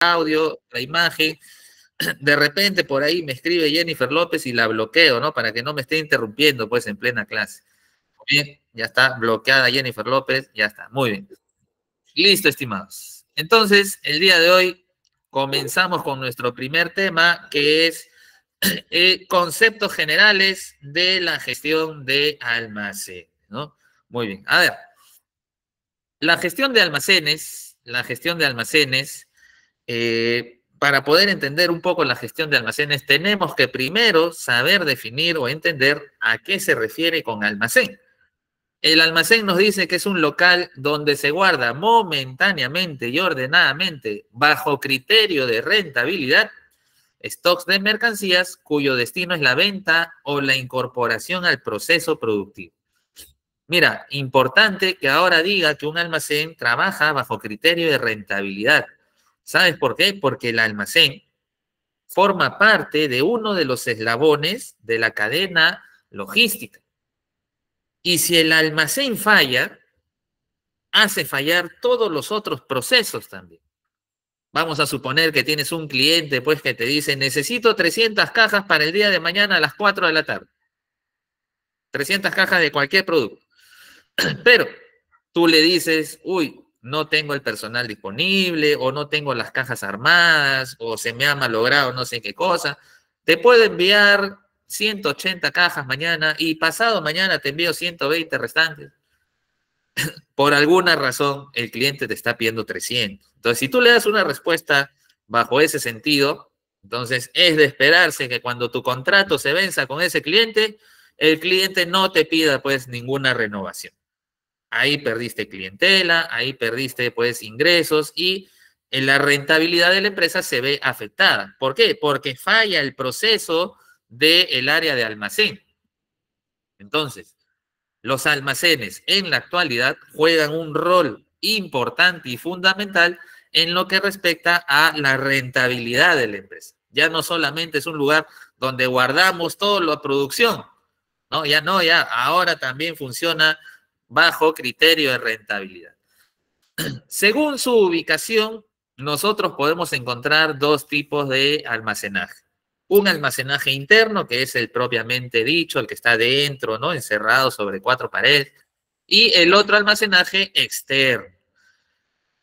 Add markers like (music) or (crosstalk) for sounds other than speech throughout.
audio, la imagen. De repente por ahí me escribe Jennifer López y la bloqueo, ¿no? Para que no me esté interrumpiendo, pues, en plena clase. Bien, ya está bloqueada Jennifer López, ya está. Muy bien. Listo, estimados. Entonces, el día de hoy comenzamos con nuestro primer tema, que es (clears throat) eh, conceptos generales de la gestión de almacenes, ¿no? Muy bien. A ver, la gestión de almacenes, la gestión de almacenes eh, para poder entender un poco la gestión de almacenes, tenemos que primero saber definir o entender a qué se refiere con almacén. El almacén nos dice que es un local donde se guarda momentáneamente y ordenadamente, bajo criterio de rentabilidad, stocks de mercancías cuyo destino es la venta o la incorporación al proceso productivo. Mira, importante que ahora diga que un almacén trabaja bajo criterio de rentabilidad. ¿Sabes por qué? Porque el almacén forma parte de uno de los eslabones de la cadena logística. Y si el almacén falla, hace fallar todos los otros procesos también. Vamos a suponer que tienes un cliente pues que te dice, necesito 300 cajas para el día de mañana a las 4 de la tarde. 300 cajas de cualquier producto. (clears throat) Pero tú le dices, uy, no tengo el personal disponible o no tengo las cajas armadas o se me ha malogrado no sé qué cosa. Te puedo enviar 180 cajas mañana y pasado mañana te envío 120 restantes. (laughs) Por alguna razón el cliente te está pidiendo 300. Entonces, si tú le das una respuesta bajo ese sentido, entonces es de esperarse que cuando tu contrato se venza con ese cliente, el cliente no te pida pues ninguna renovación. Ahí perdiste clientela, ahí perdiste pues ingresos y eh, la rentabilidad de la empresa se ve afectada. ¿Por qué? Porque falla el proceso del el área de almacén. Entonces, los almacenes en la actualidad juegan un rol importante y fundamental en lo que respecta a la rentabilidad de la empresa. Ya no solamente es un lugar donde guardamos toda la producción, ¿no? Ya no, ya ahora también funciona bajo criterio de rentabilidad. (clears throat) Según su ubicación, nosotros podemos encontrar dos tipos de almacenaje. Un almacenaje interno, que es el propiamente dicho, el que está dentro, ¿no? Encerrado sobre cuatro paredes. Y el otro almacenaje externo.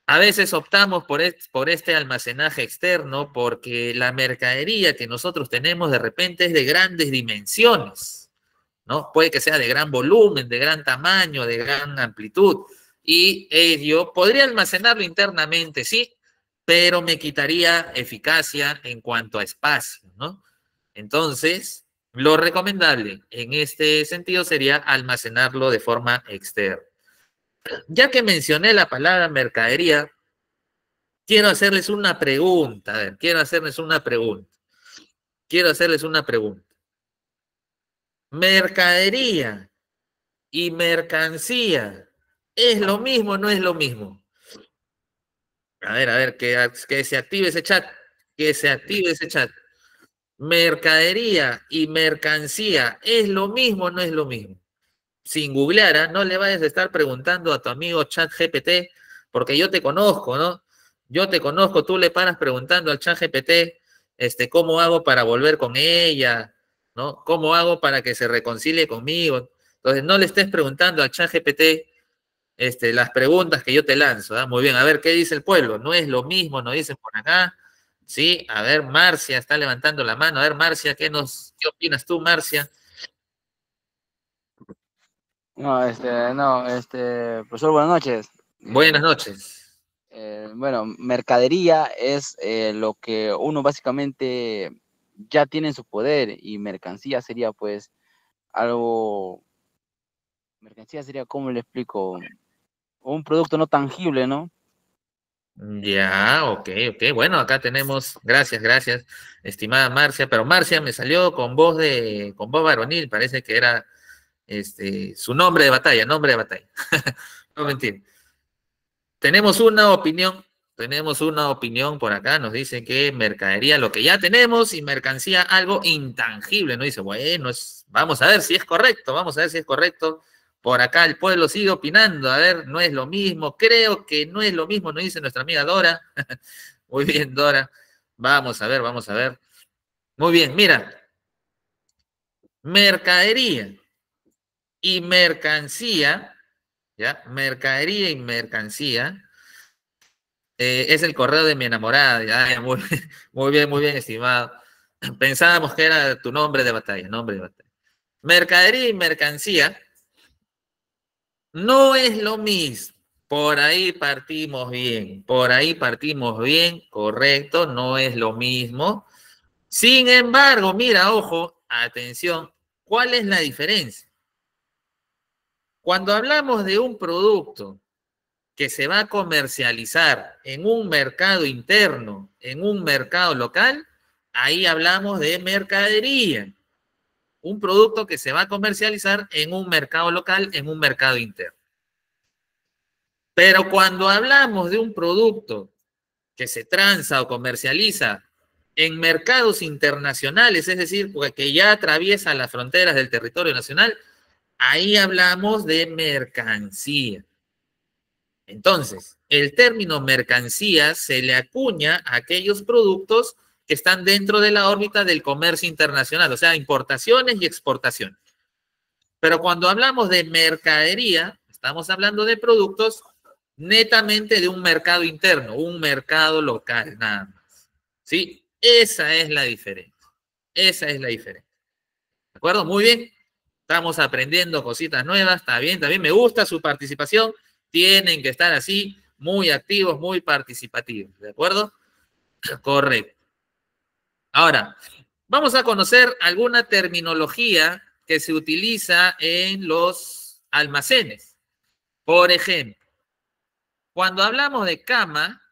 A veces optamos por, por este almacenaje externo porque la mercadería que nosotros tenemos de repente es de grandes dimensiones ¿no? Puede que sea de gran volumen, de gran tamaño, de gran amplitud, y ello podría almacenarlo internamente, sí, pero me quitaría eficacia en cuanto a espacio, ¿no? Entonces, lo recomendable en este sentido sería almacenarlo de forma externa. Ya que mencioné la palabra mercadería, quiero hacerles una pregunta, a ver, quiero hacerles una pregunta. Quiero hacerles una pregunta mercadería y mercancía. ¿Es lo mismo o no es lo mismo? A ver, a ver, que, que se active ese chat. Que se active ese chat. Mercadería y mercancía, ¿es lo mismo o no es lo mismo? Sin googlear, ¿ah? no le vayas a estar preguntando a tu amigo chat GPT, porque yo te conozco, ¿no? Yo te conozco, tú le paras preguntando al chat GPT, este, ¿cómo hago para volver con ella? ¿Cómo hago para que se reconcilie conmigo? Entonces, no le estés preguntando a chat GPT este, las preguntas que yo te lanzo. ¿ah? Muy bien, a ver, ¿qué dice el pueblo? No es lo mismo, nos dicen por acá. Sí, a ver, Marcia está levantando la mano. A ver, Marcia, ¿qué, opinas tú, Marcia? No, este, no, este, profesor, buenas noches. Buenas noches. Eh, bueno, mercadería es eh, lo que uno básicamente ya tienen su poder y mercancía sería pues algo, mercancía sería, ¿cómo le explico? Un producto no tangible, ¿no? Mm, ya, ok, ok. Bueno, acá tenemos, gracias, gracias, estimada Marcia, pero Marcia me salió con voz de, con voz varonil, parece que era este, su nombre de batalla, nombre de batalla. (laughs) no ah. mentir. Tenemos una opinión tenemos una opinión por acá, nos dicen que mercadería lo que ya tenemos y mercancía algo intangible. ¿no? dice, bueno, vamos a ver si es correcto, vamos a ver si es correcto. Por acá el pueblo sigue opinando, a ver, no es lo mismo, creo que no es lo mismo, nos dice nuestra amiga Dora. (laughs) Muy bien, Dora. Vamos a ver, vamos a ver. Muy bien, mira. Mercadería y mercancía, ¿ya? Mercadería y mercancía eh, es el correo de mi enamorada. (laughs) muy, bien, muy bien, estimado. (clears throat) Pensábamos que era tu nombre de batalla, nombre de batalla. Mercadería y mercancía no es lo mismo. Por ahí partimos bien, por ahí partimos bien, correcto, no es lo mismo. Sin embargo, mira, ojo, atención, ¿cuál es la diferencia? Cuando hablamos de un producto que se va a comercializar en un mercado interno, en un mercado local, ahí hablamos de mercadería. Un producto que se va a comercializar en un mercado local, en un mercado interno. Pero cuando hablamos de un producto que se transa o comercializa en mercados internacionales, es decir, pues, que ya atraviesa las fronteras del territorio nacional, ahí hablamos de mercancía. Entonces, el término mercancía se le acuña a aquellos productos que están dentro de la órbita del comercio internacional, o sea, importaciones y exportaciones. Pero cuando hablamos de mercadería, estamos hablando de productos netamente de un mercado interno, un mercado local, nada más. ¿Sí? Esa es la diferencia. Esa es la diferencia. ¿De acuerdo? Muy bien. Estamos aprendiendo cositas nuevas. Está bien, también me gusta su participación tienen que estar así, muy activos, muy participativos, ¿de acuerdo? Correcto. Ahora, vamos a conocer alguna terminología que se utiliza en los almacenes. Por ejemplo, cuando hablamos de cama,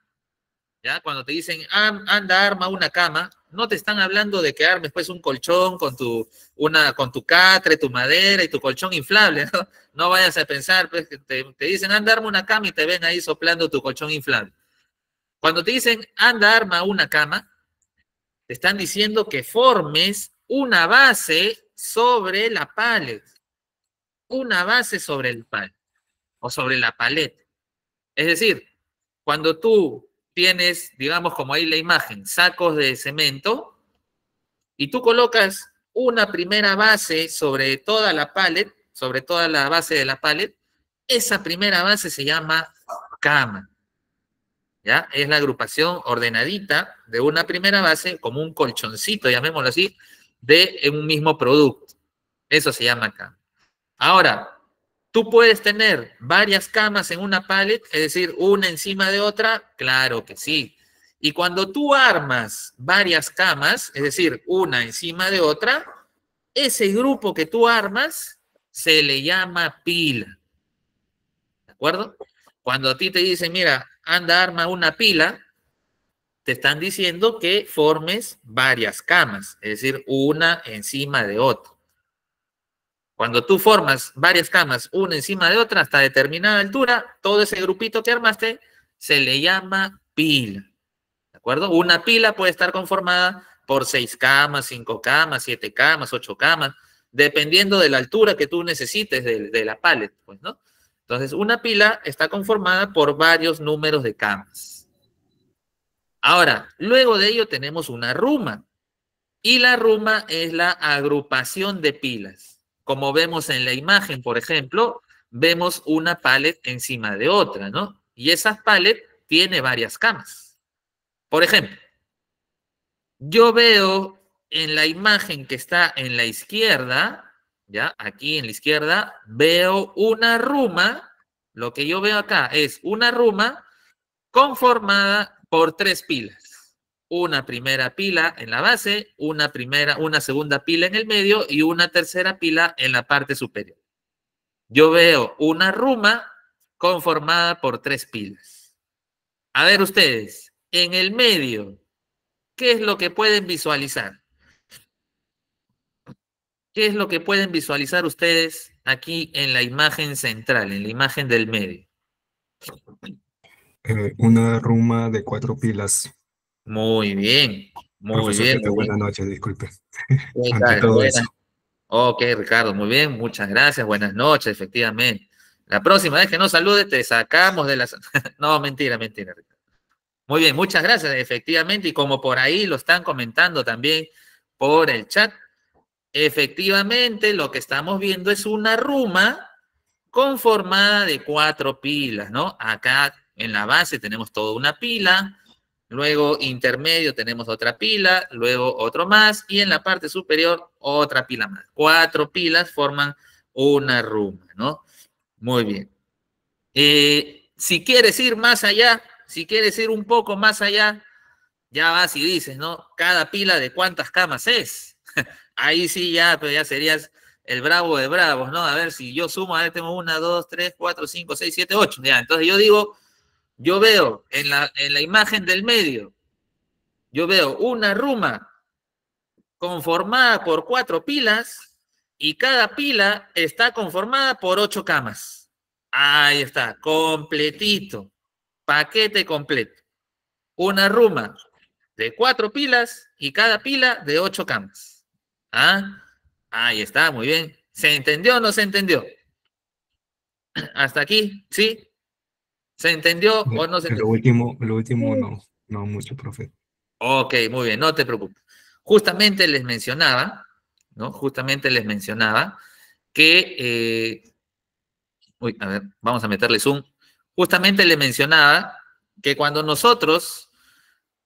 ¿ya? cuando te dicen, anda, arma una cama, no te están hablando de que armes pues un colchón con tu, una, con tu catre, tu madera y tu colchón inflable, ¿no? vayas a pensar, pues que te, dicen, anda, arma una cama y te ven ahí soplando tu colchón inflable. Cuando te dicen, anda, arma una cama, te están diciendo que formes una base sobre la paleta, Una base sobre el pal o sobre la paleta. Es decir, cuando tú tienes, digamos, como ahí la imagen, sacos de cemento, y tú colocas una primera base sobre toda la pallet, sobre toda la base de la pallet, esa primera base se llama cama. ¿Ya? Es la agrupación ordenadita de una primera base, como un colchoncito, llamémoslo así, de un mismo producto. Eso se llama cama. Ahora, Tú puedes tener varias camas en una pallet, es decir, una encima de otra, claro que sí. Y cuando tú armas varias camas, es decir, una encima de otra, ese grupo que tú armas se le llama pila. ¿De acuerdo? Cuando a ti te dicen, mira, anda, arma una pila, te están diciendo que formes varias camas, es decir, una encima de otra. Cuando tú formas varias camas, una encima de otra, hasta determinada altura, todo ese grupito que armaste se le llama pila. ¿De acuerdo? Una pila puede estar conformada por seis camas, cinco camas, siete camas, ocho camas, dependiendo de la altura que tú necesites de, la paleta, pues, ¿no? Entonces, una pila está conformada por varios números de camas. Ahora, luego de ello tenemos una ruma. Y la ruma es la agrupación de pilas. Como vemos en la imagen, por ejemplo, vemos una paleta encima de otra, ¿no? Y esa paleta tiene varias camas. Por ejemplo, yo veo en la imagen que está en la izquierda, ya aquí en la izquierda, veo una ruma. Lo que yo veo acá es una ruma conformada por tres pilas una primera pila en la base, una primera, una segunda pila en el medio y una tercera pila en la parte superior. Yo veo una ruma conformada por tres pilas. A ver ustedes, en el medio, ¿qué es lo que pueden visualizar? ¿Qué es lo que pueden visualizar ustedes aquí en la imagen central, en la imagen del medio? Eh, una ruma de cuatro pilas. Muy bien, muy bien. buenas noches, disculpe. (laughs) Ok, Ricardo, muy bien, muchas gracias, buenas noches, efectivamente. La próxima vez que nos saludes, te sacamos de las... (laughs) no, mentira, mentira, Ricardo. Muy bien, muchas gracias, efectivamente, y como por ahí lo están comentando también por el chat, efectivamente lo que estamos viendo es una ruma conformada de cuatro pilas, ¿no? Acá en la base tenemos toda una pila, Luego intermedio tenemos otra pila, luego otro más y en la parte superior otra pila más. Cuatro pilas forman una ruma, ¿no? Muy bien. Eh, si quieres ir más allá, si quieres ir un poco más allá, ya vas y dices, ¿no? Cada pila de cuántas camas es. (laughs) Ahí sí ya, pero pues, ya serías el bravo de bravos, ¿no? A ver si yo sumo, a ver, tengo una, dos, tres, cuatro, cinco, seis, siete, ocho. Ya, entonces yo digo yo veo en la, imagen del medio, yo veo una ruma conformada por cuatro pilas y cada pila está conformada por ocho camas. Ahí está, completito, paquete completo. Una ruma de cuatro pilas y cada pila de ocho camas. ¿Ah? Ahí está, muy bien. ¿Se entendió o no se entendió? (clears throat) ¿Hasta aquí? ¿Sí? ¿Se entendió o no se entendió? Lo último, lo último no, no mucho, profe. Ok, muy bien, no te preocupes. Justamente les mencionaba, ¿no? Justamente les mencionaba que, eh, uy, a ver, vamos a meterle zoom. Justamente les mencionaba que cuando nosotros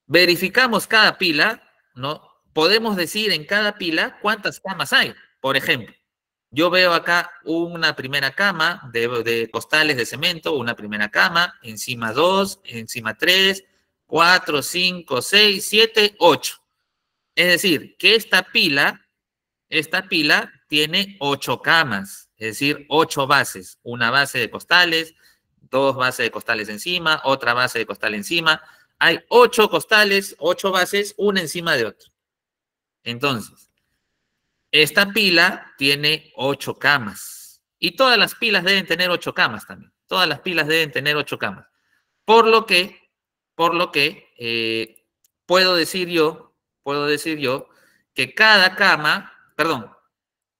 verificamos cada pila, ¿no? Podemos decir en cada pila cuántas camas hay, por ejemplo, yo veo acá una primera cama de, costales de cemento, una primera cama, encima dos, encima tres, cuatro, cinco, seis, siete, ocho. Es decir, que esta pila, esta pila tiene ocho camas, es decir, ocho bases. Una base de costales, dos bases de costales encima, otra base de costal encima. Hay ocho costales, ocho bases, una encima de otra. Entonces, esta pila tiene ocho camas y todas las pilas deben tener ocho camas también. Todas las pilas deben tener ocho camas. Por lo que, por lo que eh, puedo decir yo, puedo decir yo que cada cama, perdón,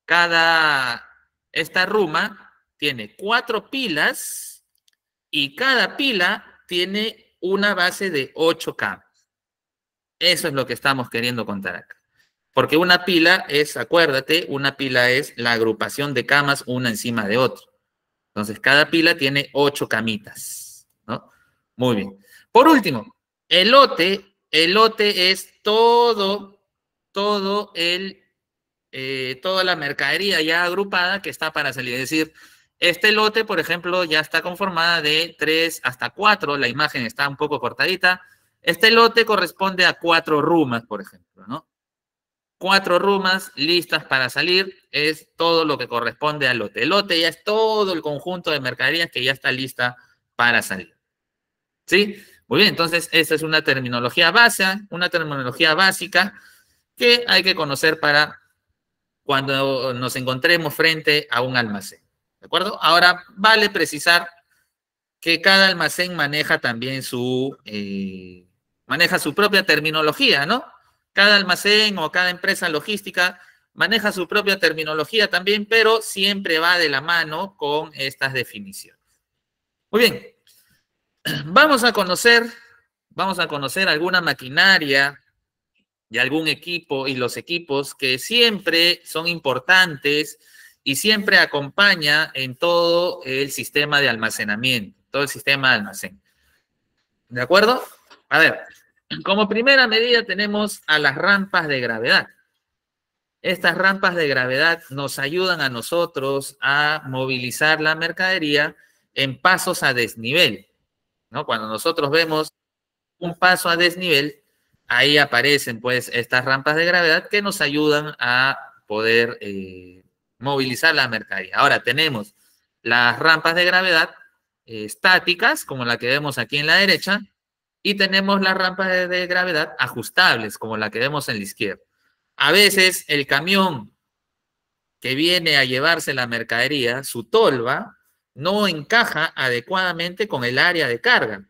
cada esta ruma tiene cuatro pilas y cada pila tiene una base de ocho camas. Eso es lo que estamos queriendo contar acá. Porque una pila es, acuérdate, una pila es la agrupación de camas una encima de otra. Entonces, cada pila tiene ocho camitas, ¿no? Muy bien. Por último, el lote, el lote es todo, todo el, eh, toda la mercadería ya agrupada que está para salir. Es decir, este lote, por ejemplo, ya está conformada de tres hasta cuatro. la imagen está un poco cortadita. Este lote corresponde a cuatro rumas, por ejemplo, ¿no? cuatro rumas listas para salir, es todo lo que corresponde al lote. El lote ya es todo el conjunto de mercaderías que ya está lista para salir. ¿Sí? Muy bien, entonces esa es una terminología base, una terminología básica que hay que conocer para cuando nos encontremos frente a un almacén. ¿De acuerdo? Ahora, vale precisar que cada almacén maneja también su, eh, maneja su propia terminología, ¿no? Cada almacén o cada empresa logística maneja su propia terminología también, pero siempre va de la mano con estas definiciones. Muy bien, (clears throat) vamos a conocer, vamos a conocer alguna maquinaria y algún equipo y los equipos que siempre son importantes y siempre acompaña en todo el sistema de almacenamiento, todo el sistema de almacén. ¿De acuerdo? A ver, como primera medida tenemos a las rampas de gravedad. Estas rampas de gravedad nos ayudan a nosotros a movilizar la mercadería en pasos a desnivel. Cuando nosotros vemos un paso a desnivel, ahí aparecen pues estas rampas de gravedad que nos ayudan a poder eh, movilizar la mercadería. Ahora tenemos las rampas de gravedad eh, estáticas, como la que vemos aquí en la derecha, y tenemos las rampas de, gravedad ajustables, como la que vemos en la izquierda. A veces el camión que viene a llevarse la mercadería, su tolva, no encaja adecuadamente con el área de carga.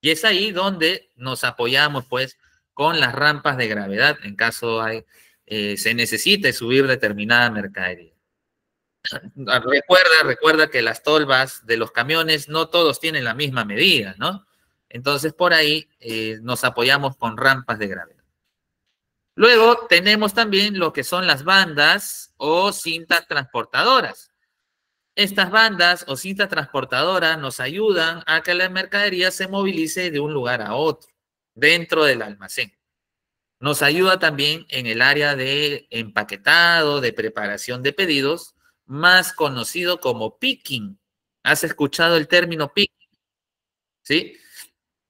Y es ahí donde nos apoyamos, pues, con las rampas de gravedad, en caso hay, eh, se necesite subir determinada mercadería. (clears throat) Recuerda, recuerda que las tolvas de los camiones no todos tienen la misma medida, ¿no? Entonces, por ahí eh, nos apoyamos con rampas de gravedad. Luego tenemos también lo que son las bandas o cintas transportadoras. Estas bandas o cintas transportadoras nos ayudan a que la mercadería se movilice de un lugar a otro dentro del almacén. Nos ayuda también en el área de empaquetado, de preparación de pedidos, más conocido como picking. ¿Has escuchado el término picking? ¿Sí?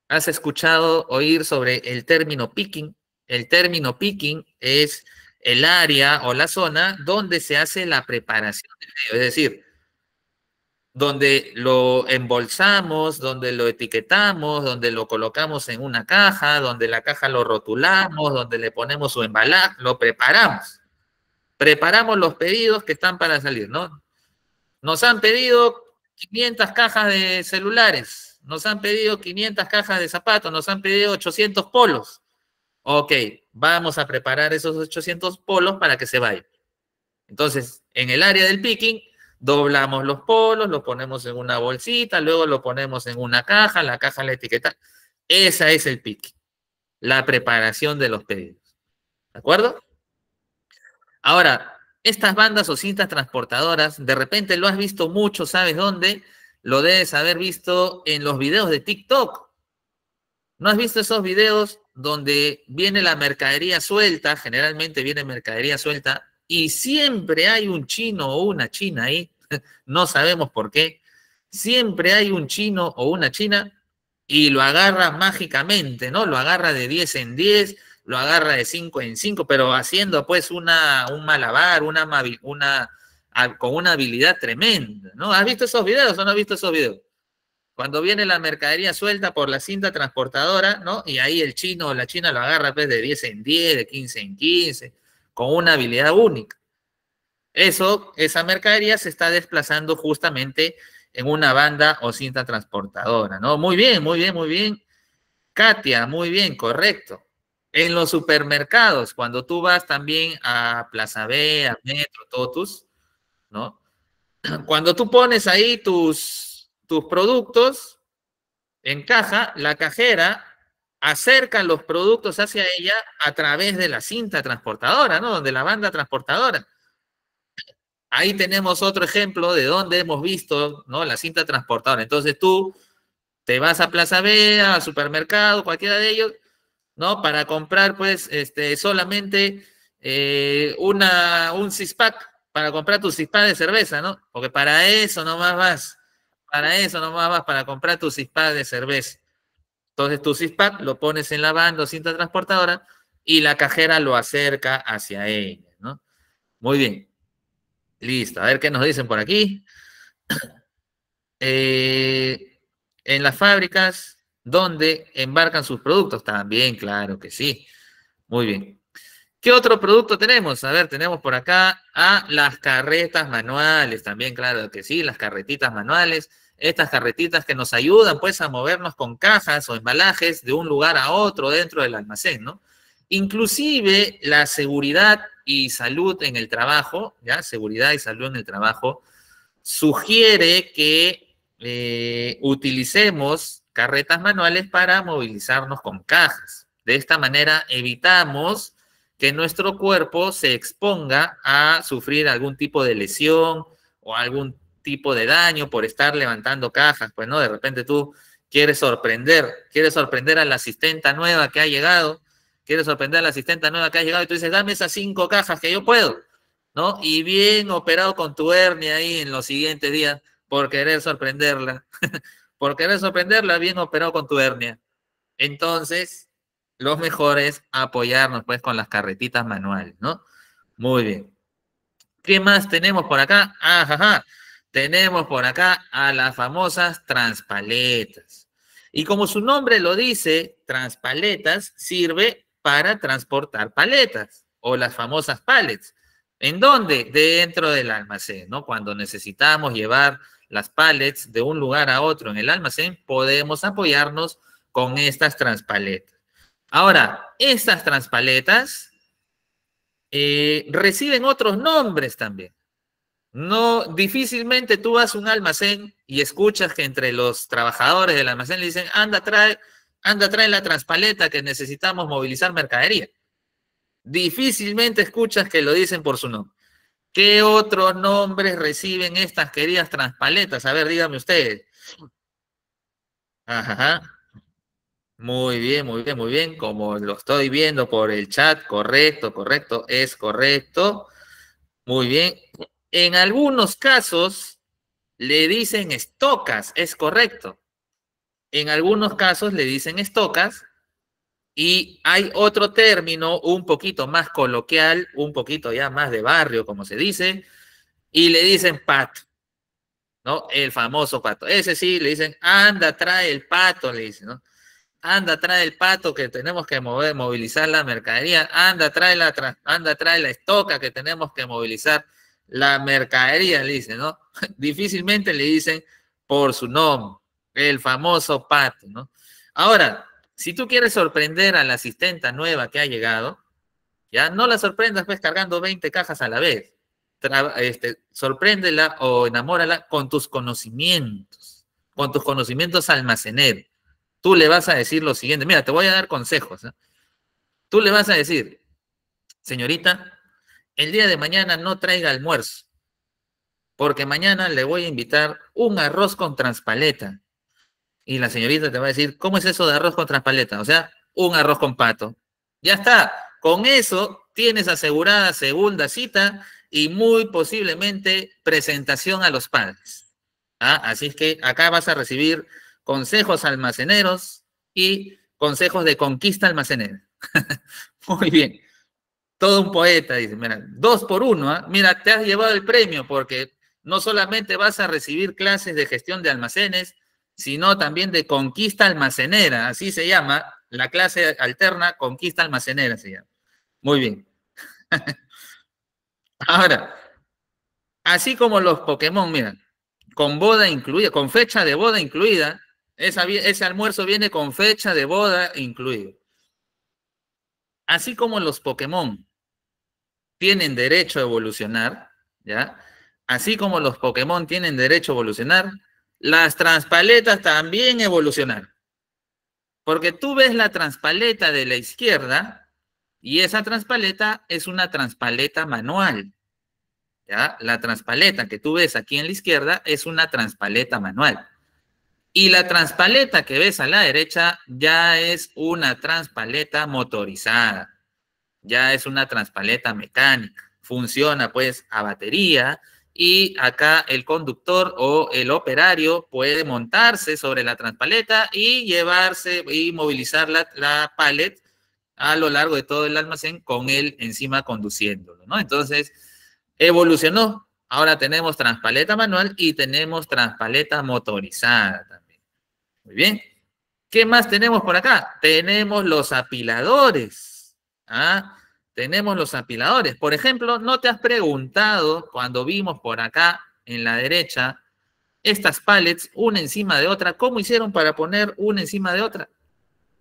has escuchado oír sobre el término picking. El término picking es el área o la zona donde se hace la preparación del medio, es decir, donde lo embolsamos, donde lo etiquetamos, donde lo colocamos en una caja, donde la caja lo rotulamos, donde le ponemos su embalaje, lo preparamos. Preparamos los pedidos que están para salir, ¿no? Nos han pedido 500 cajas de celulares, nos han pedido 500 cajas de zapatos, nos han pedido 800 polos. Ok, vamos a preparar esos 800 polos para que se vayan. Entonces, en el área del picking, doblamos los polos, los ponemos en una bolsita, luego lo ponemos en una caja, la caja la etiqueta. Esa es el picking, la preparación de los pedidos. ¿De acuerdo? Ahora, estas bandas o cintas transportadoras, de repente lo has visto mucho, ¿sabes dónde? lo debes haber visto en los videos de TikTok. ¿No has visto esos videos donde viene la mercadería suelta? Generalmente viene mercadería suelta y siempre hay un chino o una china ahí. (laughs) No sabemos por qué. Siempre hay un chino o una china y lo agarra mágicamente, ¿no? Lo agarra de 10 en 10, lo agarra de 5 en 5, pero haciendo pues una, un malabar, una, una, con una habilidad tremenda, ¿no? ¿Has visto esos videos o no has visto esos videos? Cuando viene la mercadería suelta por la cinta transportadora, ¿no? Y ahí el chino o la china lo agarra pues, de 10 en 10, de 15 en 15, con una habilidad única. Eso, esa mercadería se está desplazando justamente en una banda o cinta transportadora, ¿no? Muy bien, muy bien, muy bien. Katia, muy bien, correcto. En los supermercados, cuando tú vas también a Plaza B, a Metro, Totus, cuando tú pones ahí tus, tus productos en caja, la cajera acerca los productos hacia ella a través de la cinta transportadora, ¿no? De la banda transportadora. Ahí tenemos otro ejemplo de donde hemos visto, La cinta transportadora. Entonces tú te vas a Plaza Vea, a supermercado, cualquiera de ellos, ¿no? Para comprar, pues, este, solamente eh, una, un six para comprar tus cispa de cerveza, ¿no? Porque para eso nomás vas, para eso nomás vas, para comprar tus cispa de cerveza. Entonces tu cispa lo pones en la banda lo cinta transportadora, y la cajera lo acerca hacia ella, ¿no? Muy bien. Listo, a ver qué nos dicen por aquí. (clears throat) Eh, en las fábricas donde embarcan sus productos, también, claro que sí. Muy bien. ¿Qué otro producto tenemos? A ver, tenemos por acá a las carretas manuales, también claro que sí, las carretitas manuales, estas carretitas que nos ayudan pues a movernos con cajas o embalajes de un lugar a otro dentro del almacén, ¿no? Inclusive la seguridad y salud en el trabajo, ¿ya? Seguridad y salud en el trabajo, sugiere que eh, utilicemos carretas manuales para movilizarnos con cajas. De esta manera evitamos que nuestro cuerpo se exponga a sufrir algún tipo de lesión o algún tipo de daño por estar levantando cajas, pues no, de repente tú quieres sorprender, quieres sorprender a la asistenta nueva que ha llegado, quieres sorprender a la asistenta nueva que ha llegado y tú dices, dame esas cinco cajas que yo puedo, ¿no? Y bien operado con tu hernia ahí en los siguientes días por querer sorprenderla, (laughs) por querer sorprenderla, bien operado con tu hernia. Entonces, los mejores apoyarnos pues con las carretitas manuales, ¿no? Muy bien. ¿Qué más tenemos por acá? Ajaja. Tenemos por acá a las famosas transpaletas. Y como su nombre lo dice, transpaletas sirve para transportar paletas o las famosas palets. ¿En dónde? Dentro del almacén, ¿no? Cuando necesitamos llevar las palets de un lugar a otro en el almacén, podemos apoyarnos con estas transpaletas. Ahora, estas transpaletas eh, reciben otros nombres también. No, difícilmente tú vas a un almacén y escuchas que entre los trabajadores del almacén le dicen, anda, trae, anda, trae la transpaleta que necesitamos movilizar mercadería. Difícilmente escuchas que lo dicen por su nombre. ¿Qué otros nombres reciben estas queridas transpaletas? A ver, díganme ustedes. Ajá. Muy bien, muy bien, muy bien. Como lo estoy viendo por el chat, correcto, correcto, es correcto. Muy bien. En algunos casos le dicen estocas, es correcto. En algunos casos le dicen estocas y hay otro término un poquito más coloquial, un poquito ya más de barrio, como se dice, y le dicen pato. ¿no? El famoso pato. Ese sí, le dicen, anda, trae el pato, le dicen, ¿no? anda, trae el pato que tenemos que mover, movilizar la mercadería, anda, trae la, anda, trae la estoca que tenemos que movilizar la mercadería, le dicen, ¿no? (laughs) Difícilmente le dicen por su nombre, el famoso pato, ¿no? Ahora, si tú quieres sorprender a la asistenta nueva que ha llegado, ya no la sorprendas pues cargando 20 cajas a la vez. este, sorpréndela o enamórala con tus conocimientos, con tus conocimientos almaceneros tú le vas a decir lo siguiente. Mira, te voy a dar consejos. Tú le vas a decir, señorita, el día de mañana no traiga almuerzo, porque mañana le voy a invitar un arroz con transpaleta. Y la señorita te va a decir, ¿cómo es eso de arroz con transpaleta? O sea, un arroz con pato. Ya está. Con eso tienes asegurada segunda cita y muy posiblemente presentación a los padres. Ah, así es que acá vas a recibir consejos almaceneros y consejos de conquista almacenera. (laughs) Muy bien. Todo un poeta, dice, mira, dos por uno, ¿ah? mira, te has llevado el premio porque no solamente vas a recibir clases de gestión de almacenes, sino también de conquista almacenera, así se llama, la clase alterna conquista almacenera se llama. Muy bien. (laughs) Ahora, así como los Pokémon, mira, con boda incluida, con fecha de boda incluida, ese almuerzo viene con fecha de boda incluido. Así como los Pokémon tienen derecho a evolucionar, ¿ya? Así como los Pokémon tienen derecho a evolucionar, las transpaletas también evolucionan. Porque tú ves la transpaleta de la izquierda y esa transpaleta es una transpaleta manual. ¿ya? La transpaleta que tú ves aquí en la izquierda es una transpaleta manual. Y la transpaleta que ves a la derecha ya es una transpaleta motorizada, ya es una transpaleta mecánica. Funciona pues a batería y acá el conductor o el operario puede montarse sobre la transpaleta y llevarse y movilizar la, paleta a lo largo de todo el almacén con él encima conduciéndolo, ¿no? Entonces evolucionó. Ahora tenemos transpaleta manual y tenemos transpaleta motorizada muy bien. ¿Qué más tenemos por acá? Tenemos los apiladores. ¿ah? Tenemos los apiladores. Por ejemplo, ¿no te has preguntado cuando vimos por acá en la derecha estas palets, una encima de otra? ¿Cómo hicieron para poner una encima de otra?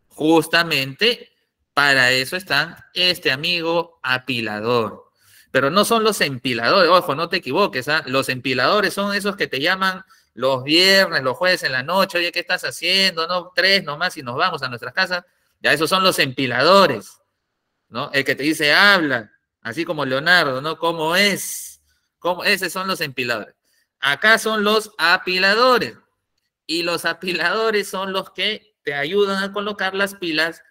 Justamente para eso está este amigo apilador. Pero no son los empiladores, ojo, no te equivoques. ¿ah? Los empiladores son esos que te llaman los viernes, los jueves en la noche, oye, ¿qué estás haciendo? No, tres nomás y nos vamos a nuestras casas. Ya esos son los empiladores, ¿no? El que te dice habla, así como Leonardo, ¿no? ¿Cómo es? Esos son los empiladores. Acá son los apiladores. Y los apiladores son los que te ayudan a colocar las pilas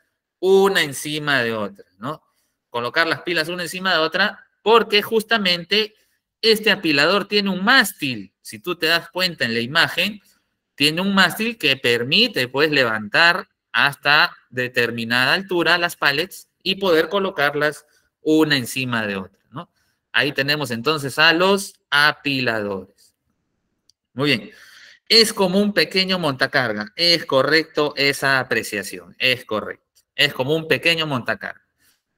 una encima de otra, ¿no? Colocar las pilas una encima de otra porque justamente este apilador tiene un mástil si tú te das cuenta en la imagen, tiene un mástil que permite pues levantar hasta determinada altura las palets y poder colocarlas una encima de otra, ¿no? Ahí tenemos entonces a los apiladores. Muy bien. Es como un pequeño montacarga. Es correcto esa apreciación. Es correcto. Es como un pequeño montacarga.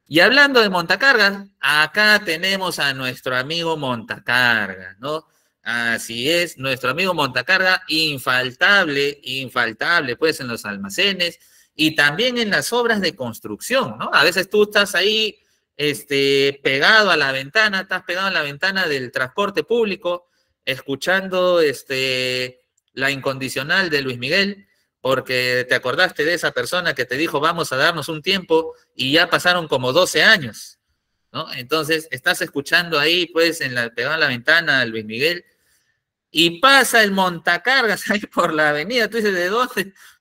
Y hablando de montacargas, acá tenemos a nuestro amigo montacarga, ¿no? Así es, nuestro amigo Montacarga, infaltable, infaltable, pues en los almacenes y también en las obras de construcción, ¿no? A veces tú estás ahí este, pegado a la ventana, estás pegado a la ventana del transporte público, escuchando este, la incondicional de Luis Miguel, porque te acordaste de esa persona que te dijo vamos a darnos un tiempo y ya pasaron como 12 años, ¿no? Entonces estás escuchando ahí, pues, en la, pegado a la ventana Luis Miguel y pasa el montacargas ahí por la avenida. Tú dices,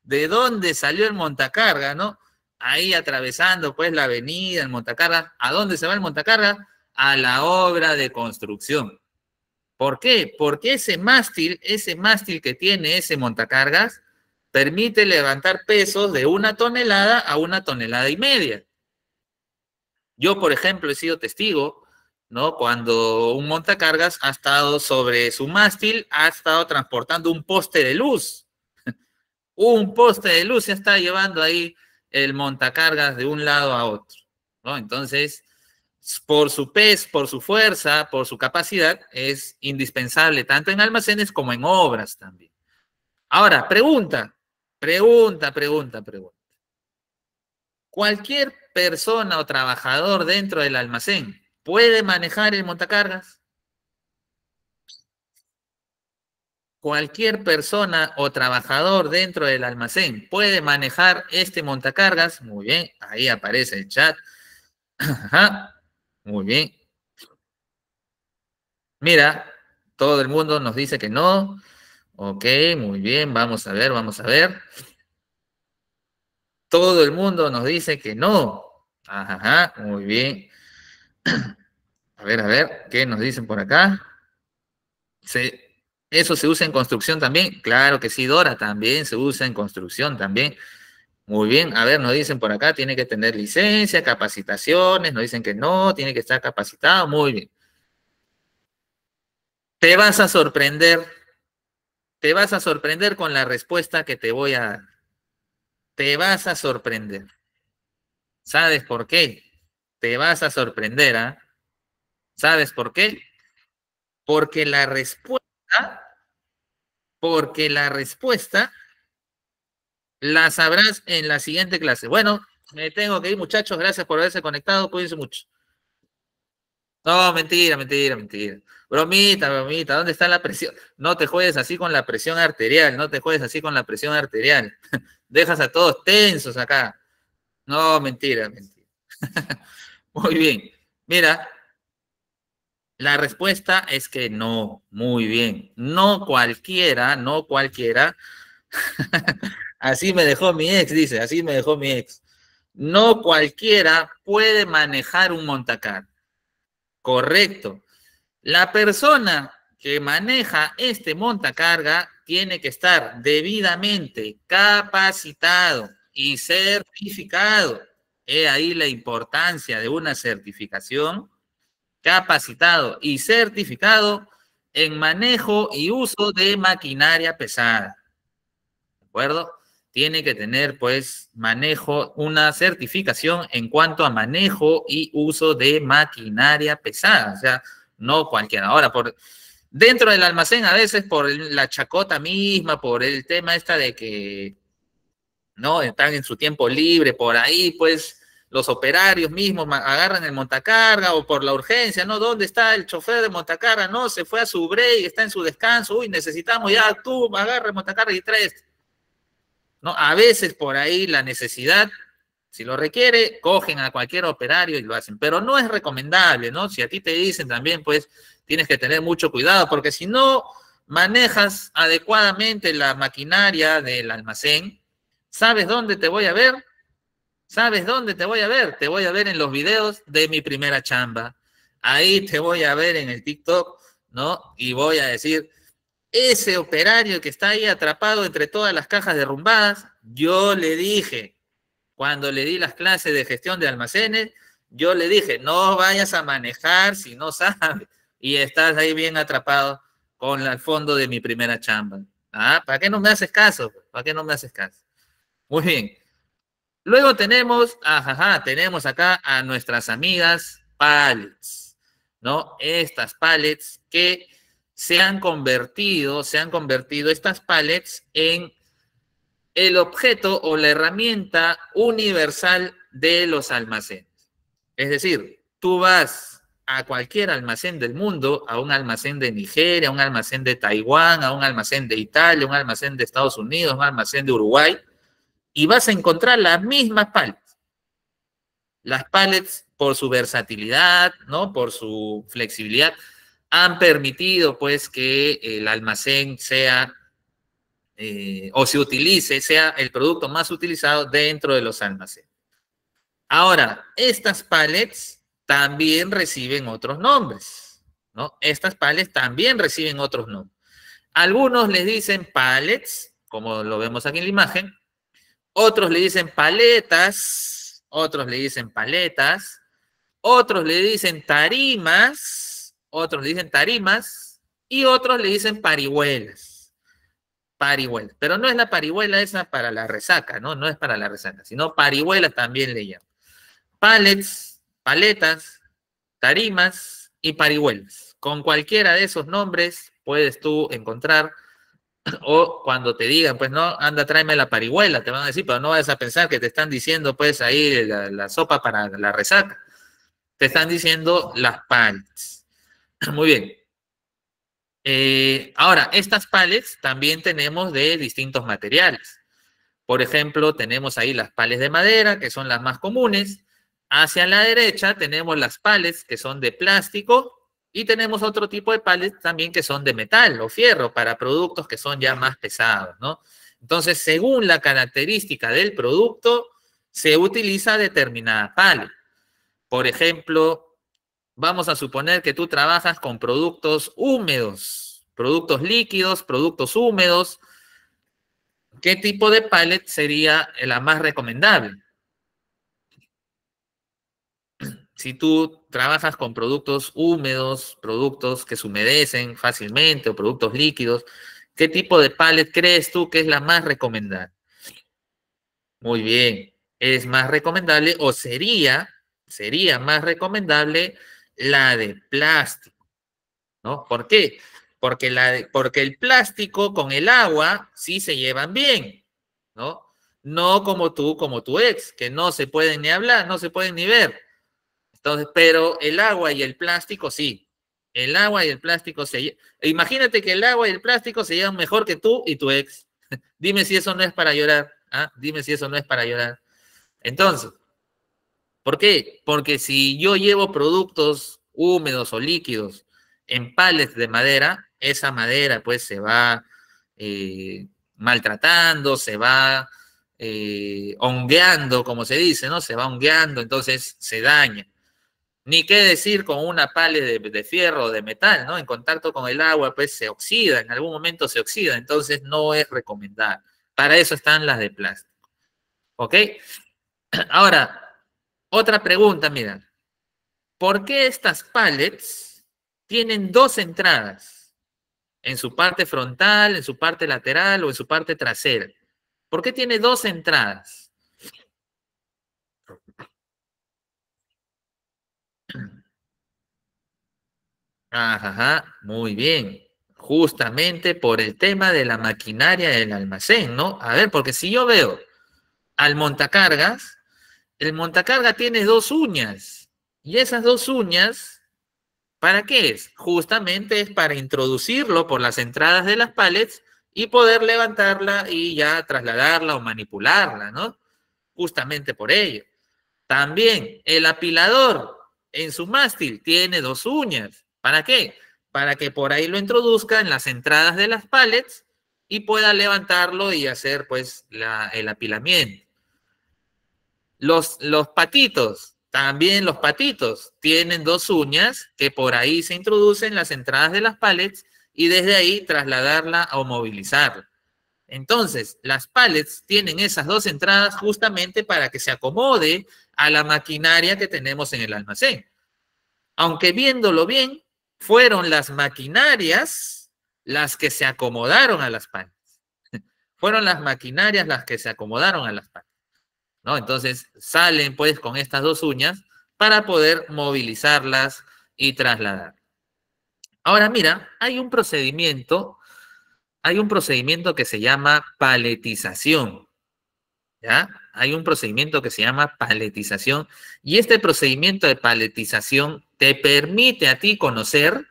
¿de dónde, salió el montacargas, no? Ahí atravesando pues la avenida, el montacargas. ¿A dónde se va el montacargas? A la obra de construcción. ¿Por qué? Porque ese mástil, ese mástil que tiene ese montacargas, permite levantar pesos de una tonelada a una tonelada y media. Yo, por ejemplo, he sido testigo cuando un montacargas ha estado sobre su mástil, ha estado transportando un poste de luz. (laughs) un poste de luz se está llevando ahí el montacargas de un lado a otro, Entonces, por su peso, por su fuerza, por su capacidad, es indispensable tanto en almacenes como en obras también. Ahora, pregunta, pregunta, pregunta, pregunta. Cualquier persona o trabajador dentro del almacén puede manejar el montacargas. Cualquier persona o trabajador dentro del almacén puede manejar este montacargas. Muy bien, ahí aparece el chat. muy bien. Mira, todo el mundo nos dice que no. Ok, muy bien, vamos a ver, vamos a ver. Todo el mundo nos dice que no. Ajá, muy bien. A ver, a ver, ¿qué nos dicen por acá? ¿Eso se usa en construcción también? Claro que sí, Dora, también se usa en construcción también. Muy bien, a ver, nos dicen por acá, tiene que tener licencia, capacitaciones, nos dicen que no, tiene que estar capacitado, muy bien. Te vas a sorprender, te vas a sorprender con la respuesta que te voy a dar. Te vas a sorprender. ¿Sabes por qué? Te vas a sorprender, ¿ah? ¿Sabes por qué? Porque la respuesta, porque la respuesta la sabrás en la siguiente clase. Bueno, me tengo que ir, muchachos. Gracias por haberse conectado. Cuídense mucho. No, mentira, mentira, mentira. Bromita, bromita, ¿dónde está la presión? No te juegues así con la presión arterial, no te juegues así con la presión arterial. (laughs) Dejas a todos tensos acá. No, mentira, mentira. (laughs) Muy bien. Mira, la respuesta es que no, muy bien. No cualquiera, no cualquiera. (laughs) así me dejó mi ex, dice, así me dejó mi ex. No cualquiera puede manejar un montacar. Correcto. La persona que maneja este montacarga tiene que estar debidamente capacitado y certificado He ahí la importancia de una certificación capacitado y certificado en manejo y uso de maquinaria pesada. ¿De acuerdo? Tiene que tener, pues, manejo, una certificación en cuanto a manejo y uso de maquinaria pesada. O sea, no cualquiera. Ahora, por, dentro del almacén, a veces por la chacota misma, por el tema esta de que ¿no? Están en su tiempo libre, por ahí, pues los operarios mismos agarran el montacarga o por la urgencia, ¿no? ¿Dónde está el chofer de montacarga? No, se fue a su break, está en su descanso, uy, necesitamos ya, tú agarra el montacarga y tres. ¿No? A veces por ahí la necesidad, si lo requiere, cogen a cualquier operario y lo hacen, pero no es recomendable, ¿no? Si a ti te dicen también, pues tienes que tener mucho cuidado, porque si no manejas adecuadamente la maquinaria del almacén, ¿Sabes dónde te voy a ver? ¿Sabes dónde te voy a ver? Te voy a ver en los videos de mi primera chamba. Ahí te voy a ver en el TikTok, ¿no? Y voy a decir, ese operario que está ahí atrapado entre todas las cajas derrumbadas, yo le dije, cuando le di las clases de gestión de almacenes, yo le dije, no vayas a manejar si no sabes y estás ahí bien atrapado con el fondo de mi primera chamba. Ah, ¿para qué no me haces caso? ¿Para qué no me haces caso? Muy bien. Luego tenemos, ajaja, tenemos acá a nuestras amigas palets, ¿no? Estas palets que se han convertido, se han convertido estas palets en el objeto o la herramienta universal de los almacenes. Es decir, tú vas a cualquier almacén del mundo, a un almacén de Nigeria, a un almacén de Taiwán, a un almacén de Italia, a un almacén de Estados Unidos, a un almacén de Uruguay, y vas a encontrar las mismas palettes. Las palets por su versatilidad, ¿no? Por su flexibilidad, han permitido, pues, que el almacén sea eh, o se utilice, sea el producto más utilizado dentro de los almacenes. Ahora, estas palettes también reciben otros nombres, ¿no? Estas palettes también reciben otros nombres. Algunos les dicen palettes, como lo vemos aquí en la imagen, otros le dicen paletas, otros le dicen paletas, otros le dicen tarimas, otros le dicen tarimas y otros le dicen parihuelas. Parihuelas. Pero no es la parihuela esa para la resaca, ¿no? No es para la resaca, sino parihuelas también le llaman. Palets, paletas, tarimas y parihuelas. Con cualquiera de esos nombres puedes tú encontrar o cuando te digan, pues no, anda, tráeme la parihuela, te van a decir, pero no vayas a pensar que te están diciendo, pues ahí la, sopa para la resaca. Te están diciendo las pales. (clears throat) Muy bien. Eh, ahora, estas pales también tenemos de distintos materiales. Por ejemplo, tenemos ahí las pales de madera, que son las más comunes. Hacia la derecha tenemos las pales que son de plástico y tenemos otro tipo de pallets también que son de metal o fierro para productos que son ya más pesados, ¿no? Entonces, según la característica del producto, se utiliza determinada pallet. Por ejemplo, vamos a suponer que tú trabajas con productos húmedos, productos líquidos, productos húmedos. ¿Qué tipo de pallet sería la más recomendable? si tú trabajas con productos húmedos, productos que se humedecen fácilmente o productos líquidos, ¿qué tipo de palet crees tú que es la más recomendada? Muy bien, es más recomendable o sería, sería más recomendable la de plástico, ¿no? ¿Por qué? Porque, la porque el plástico con el agua sí se llevan bien, ¿no? No como tú, como tu ex, que no se pueden ni hablar, no se pueden ni ver. Entonces, pero el agua y el plástico sí. El agua y el plástico se Imagínate que el agua y el plástico se llevan mejor que tú y tu ex. (laughs) Dime si eso no es para llorar. ¿ah? Dime si eso no es para llorar. Entonces, ¿por qué? Porque si yo llevo productos húmedos o líquidos en pales de madera, esa madera pues se va eh, maltratando, se va eh, hongueando, como se dice, ¿no? Se va hongueando, entonces se daña. Ni qué decir con una pala de, fierro o de metal, ¿no? En contacto con el agua, pues se oxida, en algún momento se oxida, entonces no es recomendable. Para eso están las de plástico. ¿Ok? (clears throat) Ahora, otra pregunta, mira. ¿Por qué estas pallets tienen dos entradas? En su parte frontal, en su parte lateral o en su parte trasera. ¿Por qué tiene dos entradas? Ajá, muy bien. Justamente por el tema de la maquinaria del almacén, ¿no? A ver, porque si yo veo al montacargas, el montacarga tiene dos uñas. Y esas dos uñas, ¿para qué es? Justamente es para introducirlo por las entradas de las palets y poder levantarla y ya trasladarla o manipularla, ¿no? Justamente por ello. También el apilador en su mástil tiene dos uñas. ¿Para qué? Para que por ahí lo introduzca en las entradas de las pallets y pueda levantarlo y hacer pues el apilamiento. Los, los patitos, también los patitos tienen dos uñas que por ahí se introducen en las entradas de las pallets y desde ahí trasladarla o movilizarla. Entonces, las pallets tienen esas dos entradas justamente para que se acomode a la maquinaria que tenemos en el almacén. Aunque viéndolo bien, fueron las maquinarias las que se acomodaron a las páginas. (laughs) Fueron las maquinarias las que se acomodaron a las páginas, ¿no? Entonces salen pues con estas dos uñas para poder movilizarlas y trasladar. Ahora mira, hay un procedimiento, hay un procedimiento que se llama paletización. ¿Ya? hay un procedimiento que se llama paletización y este procedimiento de paletización te permite a ti conocer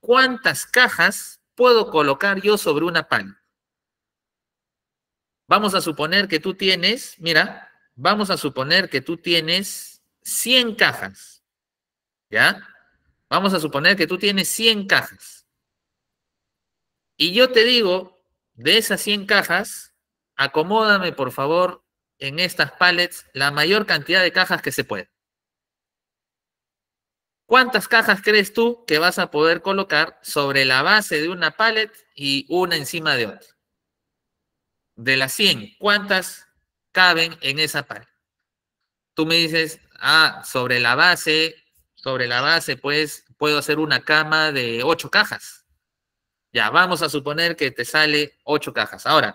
cuántas cajas puedo colocar yo sobre una paleta. Vamos a suponer que tú tienes, mira, vamos a suponer que tú tienes 100 cajas, ¿ya? Vamos a suponer que tú tienes 100 cajas. Y yo te digo, de esas 100 cajas, acomódame por favor en estas pallets la mayor cantidad de cajas que se puede. ¿Cuántas cajas crees tú que vas a poder colocar sobre la base de una pallet y una encima de otra? De las 100, ¿cuántas caben en esa pallet? Tú me dices, ah, sobre la base, sobre la base, pues puedo hacer una cama de 8 cajas. Ya, vamos a suponer que te sale 8 cajas. Ahora,